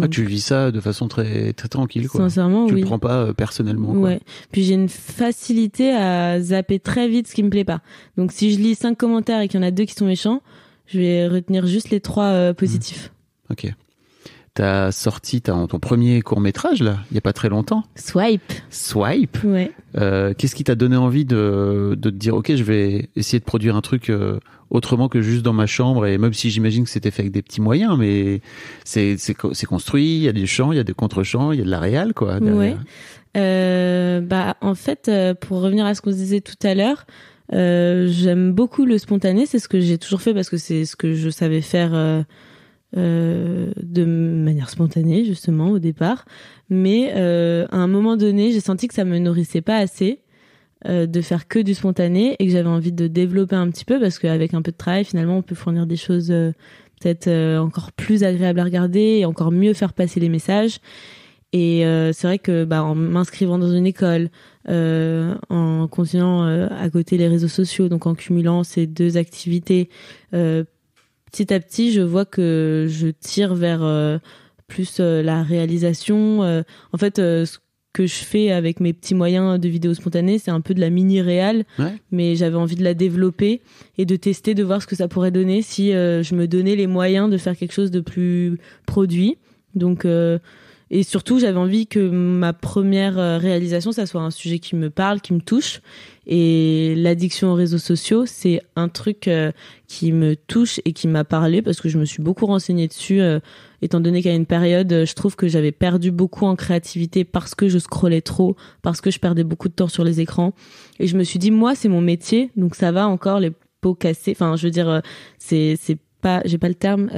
[SPEAKER 1] Ah,
[SPEAKER 2] tu vis ça de façon très, très tranquille, quoi. Sincèrement, tu oui. le prends pas euh, personnellement. Ouais.
[SPEAKER 1] Puis j'ai une facilité à zapper très vite ce qui me plaît pas. Donc si je lis cinq commentaires et qu'il y en a deux qui sont méchants, je vais retenir juste les trois euh, hmm. positifs.
[SPEAKER 2] Ok t'as sorti ton premier court métrage là, il y a pas très longtemps. Swipe. Swipe. Ouais. Euh, qu'est-ce qui t'a donné envie de, de, te dire ok, je vais essayer de produire un truc euh, autrement que juste dans ma chambre et même si j'imagine que c'était fait avec des petits moyens, mais c'est construit, il y a des chant il y a des contre-chants, il y a de la réal quoi. Ouais.
[SPEAKER 1] Euh, bah en fait, pour revenir à ce qu'on se disait tout à l'heure. j'aime beaucoup le spontané, c'est ce que j'ai toujours fait parce que c'est ce que je savais faire euh, de manière spontanée justement au départ, mais euh, à un moment donné, j'ai senti que ça me nourrissait pas assez euh, de faire que du spontané et que j'avais envie de développer un petit peu parce qu'avec un peu de travail, finalement, on peut fournir des choses peut-être encore plus agréables à regarder et encore mieux faire passer les messages. Et c'est vrai que bah, en m'inscrivant dans une école, en continuant à côté les réseaux sociaux, donc en cumulant ces deux activités, petit à petit, je vois que je tire vers euh, plus euh, la réalisation. Euh, en fait, ce que je fais avec mes petits moyens de vidéo spontanée, c'est un peu de la mini réal, mais j'avais envie de la développer et de tester, de voir ce que ça pourrait donner si je me donnais les moyens de faire quelque chose de plus produit. Donc et surtout, j'avais envie que ma première réalisation, ça soit un sujet qui me parle, qui me touche. Et l'addiction aux réseaux sociaux, c'est un truc euh, qui me touche et qui m'a parlé parce que je me suis beaucoup renseignée dessus, euh, étant donné qu'à une période, euh, je trouve que j'avais perdu beaucoup en créativité parce que je scrollais trop, parce que je perdais beaucoup de temps sur les écrans. Et je me suis dit, moi, c'est mon métier, donc ça va encore les pots cassés. Enfin, je veux dire, c'est, c'est pas, j'ai pas le terme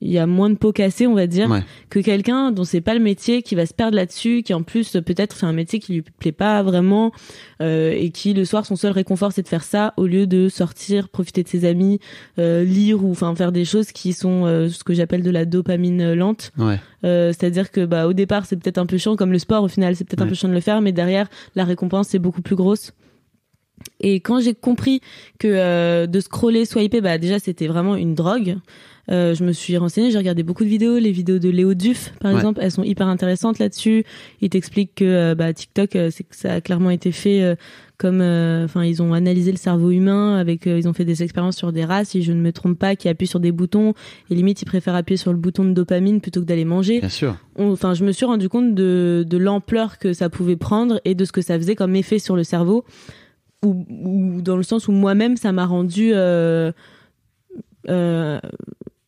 [SPEAKER 1] il y a moins de peau cassée on va dire, que quelqu'un dont c'est pas le métier, qui va se perdre là-dessus, qui en plus peut-être fait un métier qui lui plaît pas vraiment, euh, et qui le soir son seul réconfort c'est de faire ça au lieu de sortir, profiter de ses amis, euh, lire ou enfin faire des choses qui sont euh, ce que j'appelle de la dopamine lente. c'est-à-dire que bah au départ c'est peut-être un peu chiant, comme le sport au final c'est peut-être un peu chiant de le faire, mais derrière la récompense c'est beaucoup plus grosse. Et quand j'ai compris que de scroller, swiper, bah déjà c'était vraiment une drogue. Euh, je me suis renseignée, j'ai regardé beaucoup de vidéos, les vidéos de Léo Duff par exemple, elles sont hyper intéressantes là-dessus. Il t'explique que euh, bah, TikTok, euh, c'est que ça a clairement été fait comme, enfin, ils ont analysé le cerveau humain avec, ils ont fait des expériences sur des rats, si je ne me trompe pas, qui appuient sur des boutons et limite ils préfèrent appuyer sur le bouton de dopamine plutôt que d'aller manger. Bien sûr. Enfin, je me suis rendu compte de, l'ampleur que ça pouvait prendre et de ce que ça faisait comme effet sur le cerveau ou, dans le sens où moi-même ça m'a rendu euh, euh,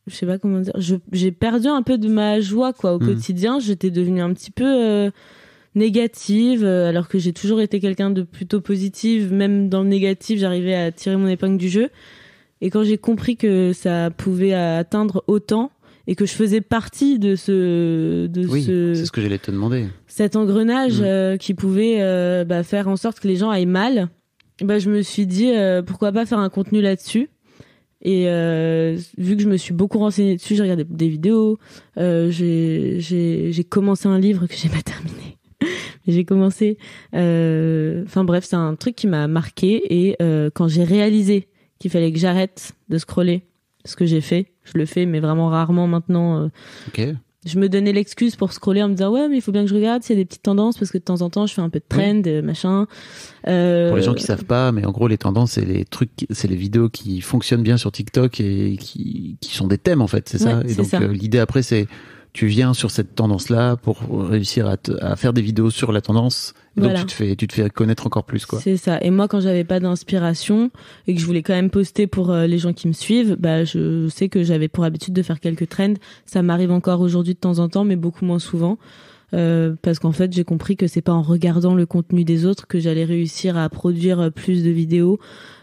[SPEAKER 1] je sais pas comment dire, j'ai perdu un peu de ma joie quoi au hmm. quotidien. J'étais devenue un petit peu euh, négative, euh, alors que j'ai toujours été quelqu'un de plutôt positive. Même dans le négatif, j'arrivais à tirer mon épingle du jeu. Et quand j'ai compris que ça pouvait atteindre autant et que je faisais partie de ce, de oui, ce, c'est ce que
[SPEAKER 2] j'allais te demander.
[SPEAKER 1] Cet engrenage hmm. euh, qui pouvait bah, faire en sorte que les gens aillent mal. Bah, je me suis dit pourquoi pas faire un contenu là-dessus et euh, vu que je me suis beaucoup renseignée dessus, j'ai regardé des vidéos, euh, j'ai commencé un livre que j'ai pas terminé. j'ai commencé. Euh, enfin bref, c'est un truc qui m'a marqué. Et quand j'ai réalisé qu'il fallait que j'arrête de scroller, ce que j'ai fait, je le fais, mais vraiment rarement maintenant. ok je me donnais l'excuse pour scroller en me disant ouais mais il faut bien que je regarde s'il y a des petites tendances parce que de temps en temps je fais un peu de trend euh, machin euh, pour les gens qui savent
[SPEAKER 2] pas mais en gros les tendances c'est les trucs c'est les vidéos qui fonctionnent bien sur TikTok et qui, qui sont des thèmes en fait c'est ça et donc euh, l'idée après c'est tu viens sur cette tendance là pour réussir à faire des vidéos sur la tendance donc tu te fais, tu te fais connaître encore plus, quoi.
[SPEAKER 1] C'est ça. Et moi, quand j'avais pas d'inspiration et que je voulais quand même poster pour euh, les gens qui me suivent, bah je sais que j'avais pour habitude de faire quelques trends. Ça m'arrive encore aujourd'hui de temps en temps, mais beaucoup moins souvent. Euh, parce qu'en fait j'ai compris que c'est pas en regardant le contenu des autres que j'allais réussir à produire euh, plus de vidéos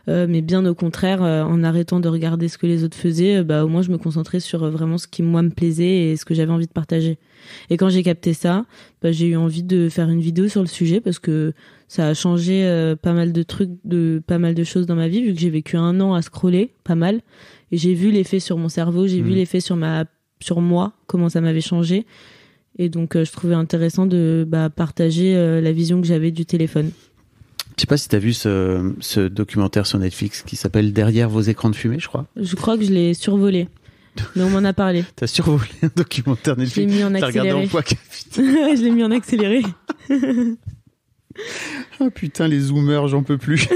[SPEAKER 1] euh, mais bien au contraire, euh, en arrêtant de regarder ce que les autres faisaient, euh, bah au moins je me concentrais sur vraiment ce qui moi me plaisait et ce que j'avais envie de partager. Et quand j'ai capté ça, bah, j'ai eu envie de faire une vidéo sur le sujet parce que ça a changé pas mal de trucs, de pas mal de choses dans ma vie vu que j'ai vécu un an à scroller, pas mal, et j'ai vu l'effet sur mon cerveau, j'ai vu mmh. l'effet sur ma, sur moi, comment ça m'avait changé. Et donc, je trouvais intéressant de bah, partager la vision que j'avais du téléphone.
[SPEAKER 2] Je sais pas si tu as vu ce, documentaire sur Netflix qui s'appelle Derrière vos écrans de fumée, je crois.
[SPEAKER 1] Je crois que je l'ai survolé. Mais on m'en a parlé.
[SPEAKER 2] as survolé un documentaire Netflix. Je l'ai mis en accéléré.
[SPEAKER 1] je l'ai mis en accéléré.
[SPEAKER 2] ah putain, les zoomers, j'en peux plus.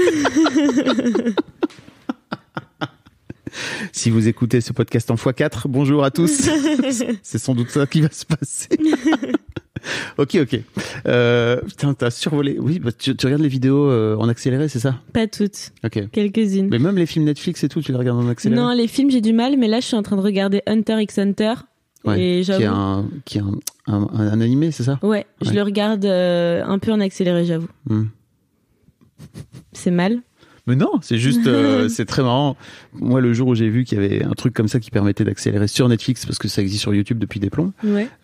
[SPEAKER 2] si vous écoutez ce podcast en x4, bonjour à tous. C'est sans doute ça qui va se passer. ok, ok. Euh, putain, t'as survolé. Oui, bah, tu, regardes les vidéos euh, en accéléré, c'est ça
[SPEAKER 1] Pas toutes. Ok. Quelques-unes. Mais
[SPEAKER 2] même les films Netflix et tout, tu les regardes en accéléré Non,
[SPEAKER 1] les films, j'ai du mal, mais là, je suis en train de regarder Hunter x Hunter. Ouais, qui est un,
[SPEAKER 2] qui est un, un, animé, c'est ça ouais,
[SPEAKER 1] je le regarde euh, un peu en accéléré, j'avoue. Hmm. C'est mal,
[SPEAKER 2] mais non, c'est juste, euh, c'est très marrant. Moi, le jour où j'ai vu qu'il y avait un truc comme ça qui permettait d'accélérer sur Netflix, parce que ça existe sur YouTube depuis des plombs,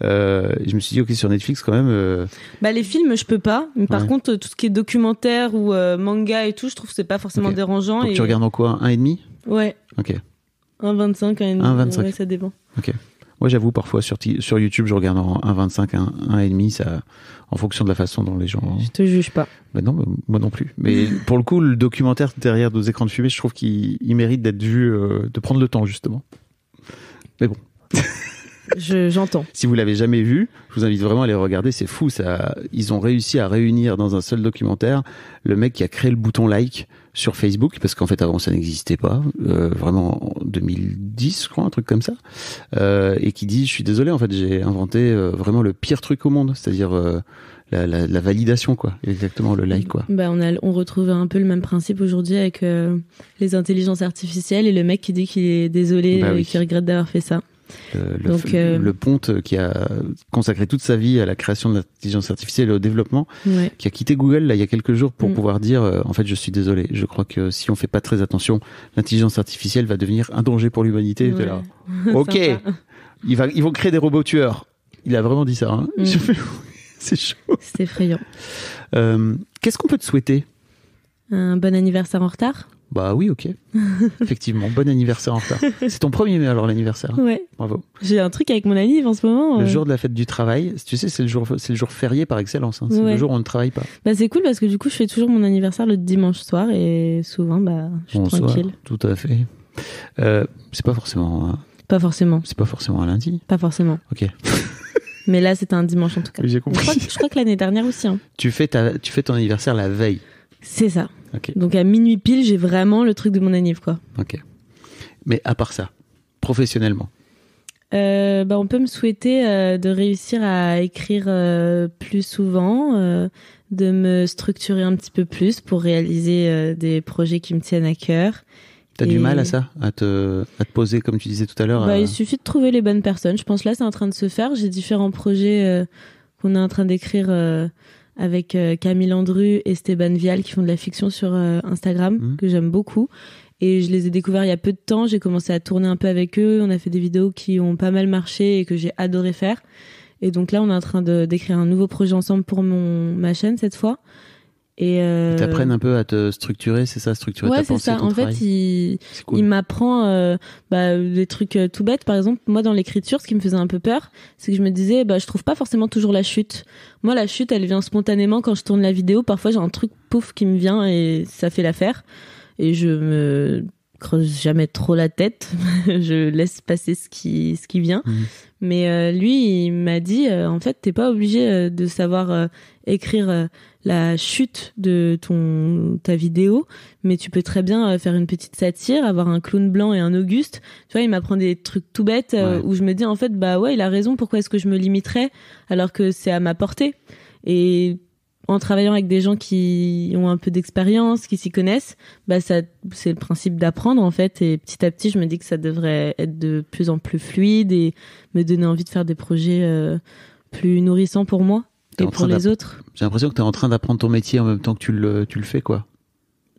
[SPEAKER 2] euh, je me suis dit, ok, sur Netflix quand même. Euh,
[SPEAKER 1] bah, les films, je peux pas. Mais par contre, tout ce qui est documentaire ou manga et tout, je trouve que c'est pas forcément dérangeant. et... tu regardes
[SPEAKER 2] en quoi Un et demi Ouais. Ok.
[SPEAKER 1] 1,25, 1,25. Ouais, ça dépend.
[SPEAKER 2] Ok. Moi, j'avoue, parfois sur, sur YouTube, je regarde en 1,25, 1,5, ça, en fonction de la façon dont les gens. Je te juge pas. Ben non, moi non plus. Mais pour le coup, le documentaire derrière nos écrans de fumée, je trouve qu'il mérite d'être vu, euh, de prendre le temps, justement. Mais bon. J'entends. si vous l'avez jamais vu, je vous invite vraiment à les regarder. C'est fou, ça. Ils ont réussi à réunir dans un seul documentaire le mec qui a créé le bouton like sur Facebook, parce qu'en fait avant ça n'existait pas, euh, vraiment en 2010, je crois, un truc comme ça, euh, et qui dit, je suis désolé, en fait j'ai inventé euh, vraiment le pire truc au monde, c'est-à-dire la, validation, quoi, exactement, le like, quoi.
[SPEAKER 1] Bah, on, a, on retrouve un peu le même principe aujourd'hui avec les intelligences artificielles et le mec qui dit qu'il est désolé bah et qu'il regrette d'avoir fait ça. Euh, euh, le,
[SPEAKER 2] ponte qui a consacré toute sa vie à la création de l'intelligence artificielle et au développement, qui a quitté Google il y a quelques jours pour mm. pouvoir dire euh, en fait je suis désolé, je crois que si on fait pas très attention, l'intelligence artificielle va devenir un danger pour l'humanité. Là, ok, il va, ils vont créer des robots tueurs. Il a vraiment dit ça. Hein.
[SPEAKER 1] Mm. C'est chaud. C'est effrayant.
[SPEAKER 2] Qu'est-ce qu'on peut te souhaiter
[SPEAKER 1] Un bon anniversaire en retard. Bah oui, ok.
[SPEAKER 2] Effectivement, bon anniversaire en retard. C'est ton premier mai alors l'anniversaire. Ouais. Bravo.
[SPEAKER 1] J'ai un truc avec mon anniv en ce moment. Le euh. jour
[SPEAKER 2] de la fête du travail, tu sais, c'est le jour, c'est le jour férié par excellence. Hein. C'est le jour où on ne travaille pas.
[SPEAKER 1] Bah c'est cool parce que du coup, je fais toujours mon anniversaire le dimanche soir et souvent, bah, je suis tranquille. tout
[SPEAKER 2] à fait. Euh, c'est pas forcément. Hein. Pas forcément. C'est pas forcément un lundi.
[SPEAKER 1] Pas forcément. Ok. Mais là, c'est un dimanche en tout cas. Je crois, que, l'année dernière aussi. Hein.
[SPEAKER 2] Tu fais tu fais ton anniversaire la veille.
[SPEAKER 1] C'est ça. Donc à minuit pile, j'ai vraiment le truc de mon anniv, quoi.
[SPEAKER 2] Ok. Mais à part ça, professionnellement
[SPEAKER 1] euh, bah, On peut me souhaiter euh, de réussir à écrire euh, plus souvent, de me structurer un petit peu plus pour réaliser des projets qui me tiennent à cœur. T'as as du mal à ça,
[SPEAKER 2] à te, à te poser, comme tu disais tout à l'heure bah, Il
[SPEAKER 1] suffit de trouver les bonnes personnes. Je pense là, c'est en train de se faire. J'ai différents projets qu'on est en train d'écrire avec euh, Camille Andru et Stéban Vial qui font de la fiction sur euh, Instagram, mhm. que j'aime beaucoup. Et je les ai découverts il y a peu de temps. J'ai commencé à tourner un peu avec eux. On a fait des vidéos qui ont pas mal marché et que j'ai adoré faire. Et donc là, on est en train d'écrire un nouveau projet ensemble pour mon, ma chaîne cette fois. Et euh... t'apprennent un
[SPEAKER 2] peu à te structurer, c'est ça, structurer ouais, ta ça. en fait,
[SPEAKER 1] il, il m'apprend euh, bah, des trucs euh, tout bêtes. Par exemple, moi, dans l'écriture, ce qui me faisait un peu peur, c'est que je me disais, bah, je trouve pas forcément toujours la chute. Moi, la chute, elle vient spontanément quand je tourne la vidéo. Parfois, j'ai un truc pouf qui me vient et ça fait l'affaire. Et je me creuse jamais trop la tête. je laisse passer ce qui, ce qui vient. Mhm. Mais euh, lui, il m'a dit, euh, en fait, t'es pas obligé euh, de savoir écrire la chute de ton ta vidéo, mais tu peux très bien faire une petite satire, avoir un clown blanc et un Auguste. Tu vois, il m'apprend des trucs tout bêtes où je me dis en fait bah ouais, il a raison, pourquoi est-ce que je me limiterais alors que c'est à ma portée Et en travaillant avec des gens qui ont un peu d'expérience, qui s'y connaissent, bah ça c'est le principe d'apprendre en fait et petit à petit je me dis que ça devrait être de plus en plus fluide et me donner envie de faire des projets euh, plus nourrissants pour moi et pour les autres.
[SPEAKER 2] J'ai l'impression que tu es en train d'apprendre ton métier en même temps que tu le fais quoi.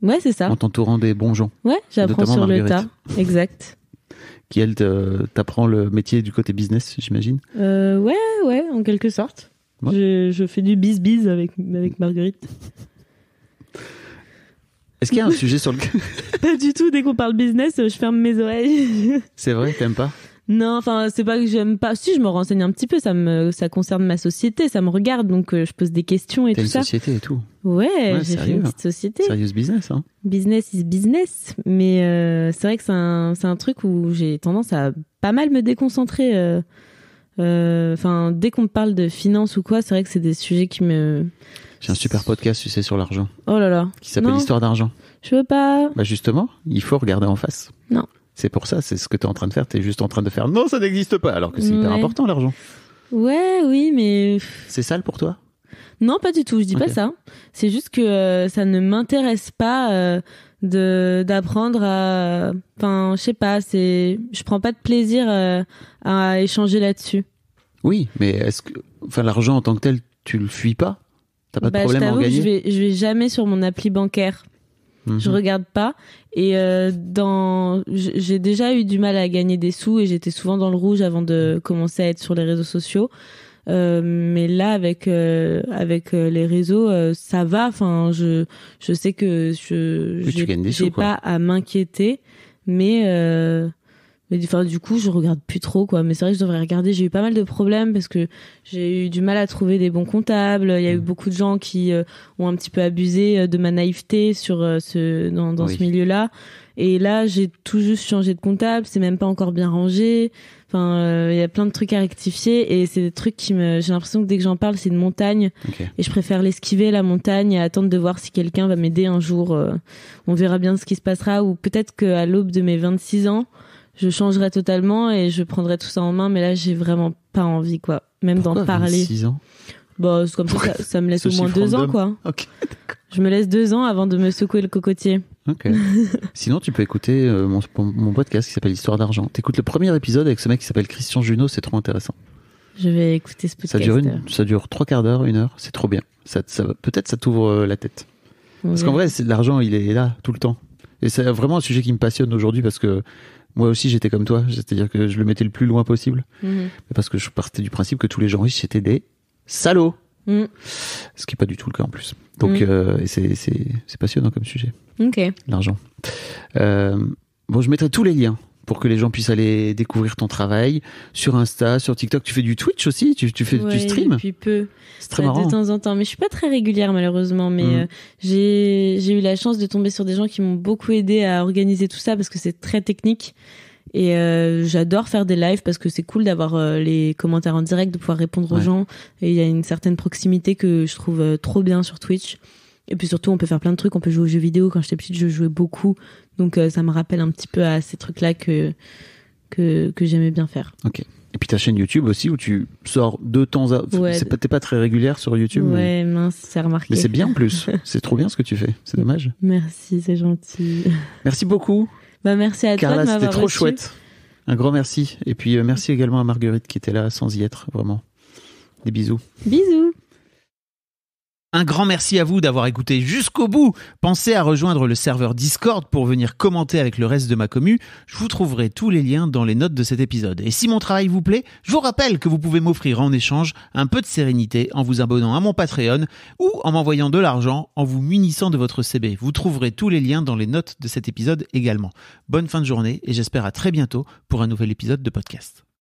[SPEAKER 2] Ouais, c'est ça. En t'entourant des bons gens. Ouais, j'apprends sur le tas. Exact. qui elle t'apprend le métier du côté business, j'imagine.
[SPEAKER 1] Euh, ouais, ouais, en quelque sorte. Je, fais du bis-bis avec, avec Marguerite. Est-ce qu'il y a un sujet sur lequel. pas du tout, dès qu'on parle business, euh, je ferme mes oreilles.
[SPEAKER 2] c'est vrai, t'aimes pas
[SPEAKER 1] Non, enfin, c'est pas que j'aime pas. Si, je me renseigne un petit peu, ça, me, ça concerne ma société, ça me regarde, donc euh, je pose des questions et tout une ça. société et tout. Ouais, j'ai fait une hein. petite société. Serious business, hein. Business is business. Mais euh, c'est vrai que c'est un, un, truc où j'ai tendance à pas mal me déconcentrer. Euh, enfin, dès qu'on parle de finance ou quoi, c'est vrai que c'est des sujets qui me.
[SPEAKER 2] J'ai un super podcast, tu sais, sur l'argent. Oh
[SPEAKER 1] là là. Qui s'appelle l'histoire d'argent. Je veux pas.
[SPEAKER 2] Bah justement, il faut regarder en face. Non. C'est pour ça, c'est ce que tu es en train de faire. Tu es juste en train de faire non, ça n'existe pas, alors que c'est hyper important
[SPEAKER 1] l'argent. Ouais, oui, mais.
[SPEAKER 2] C'est sale pour toi
[SPEAKER 1] Non, pas du tout, je dis pas ça. C'est juste que euh, ça ne m'intéresse pas. Euh, de d'apprendre à enfin je sais pas c'est je prends pas de plaisir euh, à, échanger là-dessus
[SPEAKER 2] oui mais est-ce que enfin l'argent en tant que tel tu le fuis pas t'as pas de bah, problème je
[SPEAKER 1] je vais jamais sur mon appli bancaire je mhm. je regarde pas et euh, dans j'ai déjà eu du mal à gagner des sous et j'étais souvent dans le rouge avant de commencer à être sur les réseaux sociaux euh, mais là, avec euh, avec euh, les réseaux, ça va. Enfin, je je sais que je n'ai j'ai pas à m'inquiéter, mais mais enfin, du coup, je regarde plus trop, quoi. Mais c'est vrai que je devrais regarder. J'ai eu pas mal de problèmes parce que j'ai eu du mal à trouver des bons comptables. Il y a eu mm. beaucoup de gens qui ont un petit peu abusé de ma naïveté sur ce dans, dans ce milieu-là. Et là, j'ai tout juste changé de comptable. C'est même pas encore bien rangé. Enfin, euh, il y a plein de trucs à rectifier et c'est des trucs qui me. J'ai l'impression que dès que j'en parle, c'est une montagne et je préfère l'esquiver la montagne et attendre de voir si quelqu'un va m'aider un jour. Euh. on verra bien ce qui se passera ou peut-être qu'à l'aube de mes 26 ans, je changerai totalement et je prendrai tout ça en main. Mais là, j'ai vraiment pas envie, quoi. Même d'en parler. 26 ans. Bon, bah, comme ça, ça, me laisse au moins deux ans, quoi. je me laisse deux ans avant de me secouer le cocotier.
[SPEAKER 2] Ok. Sinon, tu peux écouter euh, mon, podcast qui s'appelle Histoire d'argent. T'écoutes le premier épisode avec ce mec qui s'appelle Christian Junot, c'est trop intéressant.
[SPEAKER 1] Je vais écouter ce podcast.
[SPEAKER 2] Ça dure, trois quarts d'heure, une heure, c'est trop bien. Ça, Peut-être ça t'ouvre euh, la tête. Parce qu'en vrai, l'argent, il est là tout le temps. Et c'est vraiment un sujet qui me passionne aujourd'hui parce que moi aussi j'étais comme toi, c'est-à-dire que je le mettais le plus loin possible. Mhm. Parce que je partais du principe que tous les gens riches étaient des salauds. Mm. Ce qui n'est pas du tout le cas en plus. Donc, mm. euh, c'est passionnant comme sujet. L'argent. Euh, bon, je mettrai tous les liens pour que les gens puissent aller découvrir ton travail sur Insta, sur TikTok. Tu fais du Twitch aussi Tu, tu fais du stream Depuis
[SPEAKER 1] peu. C'est très De temps en temps, mais je suis pas très régulière malheureusement. Mais mm. euh, j'ai eu la chance de tomber sur des gens qui m'ont beaucoup aidé à organiser tout ça parce que c'est très technique. Et euh, j'adore faire des lives parce que c'est cool d'avoir euh, les commentaires en direct, de pouvoir répondre aux gens. Et il y a une certaine proximité que je trouve euh, trop bien sur Twitch. Et puis surtout, on peut faire plein de trucs. On peut jouer aux jeux vidéo. Quand j'étais petite, je jouais beaucoup. Donc ça me rappelle un petit peu à ces trucs-là que, que, j'aimais bien faire.
[SPEAKER 2] Ok. Et puis ta chaîne YouTube aussi, où tu sors de temps à... Ouais. pas, t'es pas très régulière sur YouTube. Ouais, mince, c'est remarqué. Mais c'est bien plus. c'est trop bien ce que tu fais. C'est
[SPEAKER 1] dommage. Merci, c'est gentil. Merci beaucoup. Bah, merci à Carla, toi. c'était trop chouette.
[SPEAKER 2] Un grand merci. Et puis, euh, merci également à Marguerite qui était là sans y être, vraiment. Des bisous. Bisous. Un grand merci à vous d'avoir écouté jusqu'au bout. Pensez à rejoindre le serveur Discord pour venir commenter avec le reste de ma commu. Je vous trouverai tous les liens dans les notes de cet épisode. Et si mon travail vous plaît, je vous rappelle que vous pouvez m'offrir en échange un peu de sérénité en vous abonnant à mon Patreon ou en m'envoyant de l'argent en vous munissant de votre CB. Vous trouverez tous les liens dans les notes de cet épisode également. Bonne fin de journée et j'espère à très bientôt pour un nouvel épisode de podcast.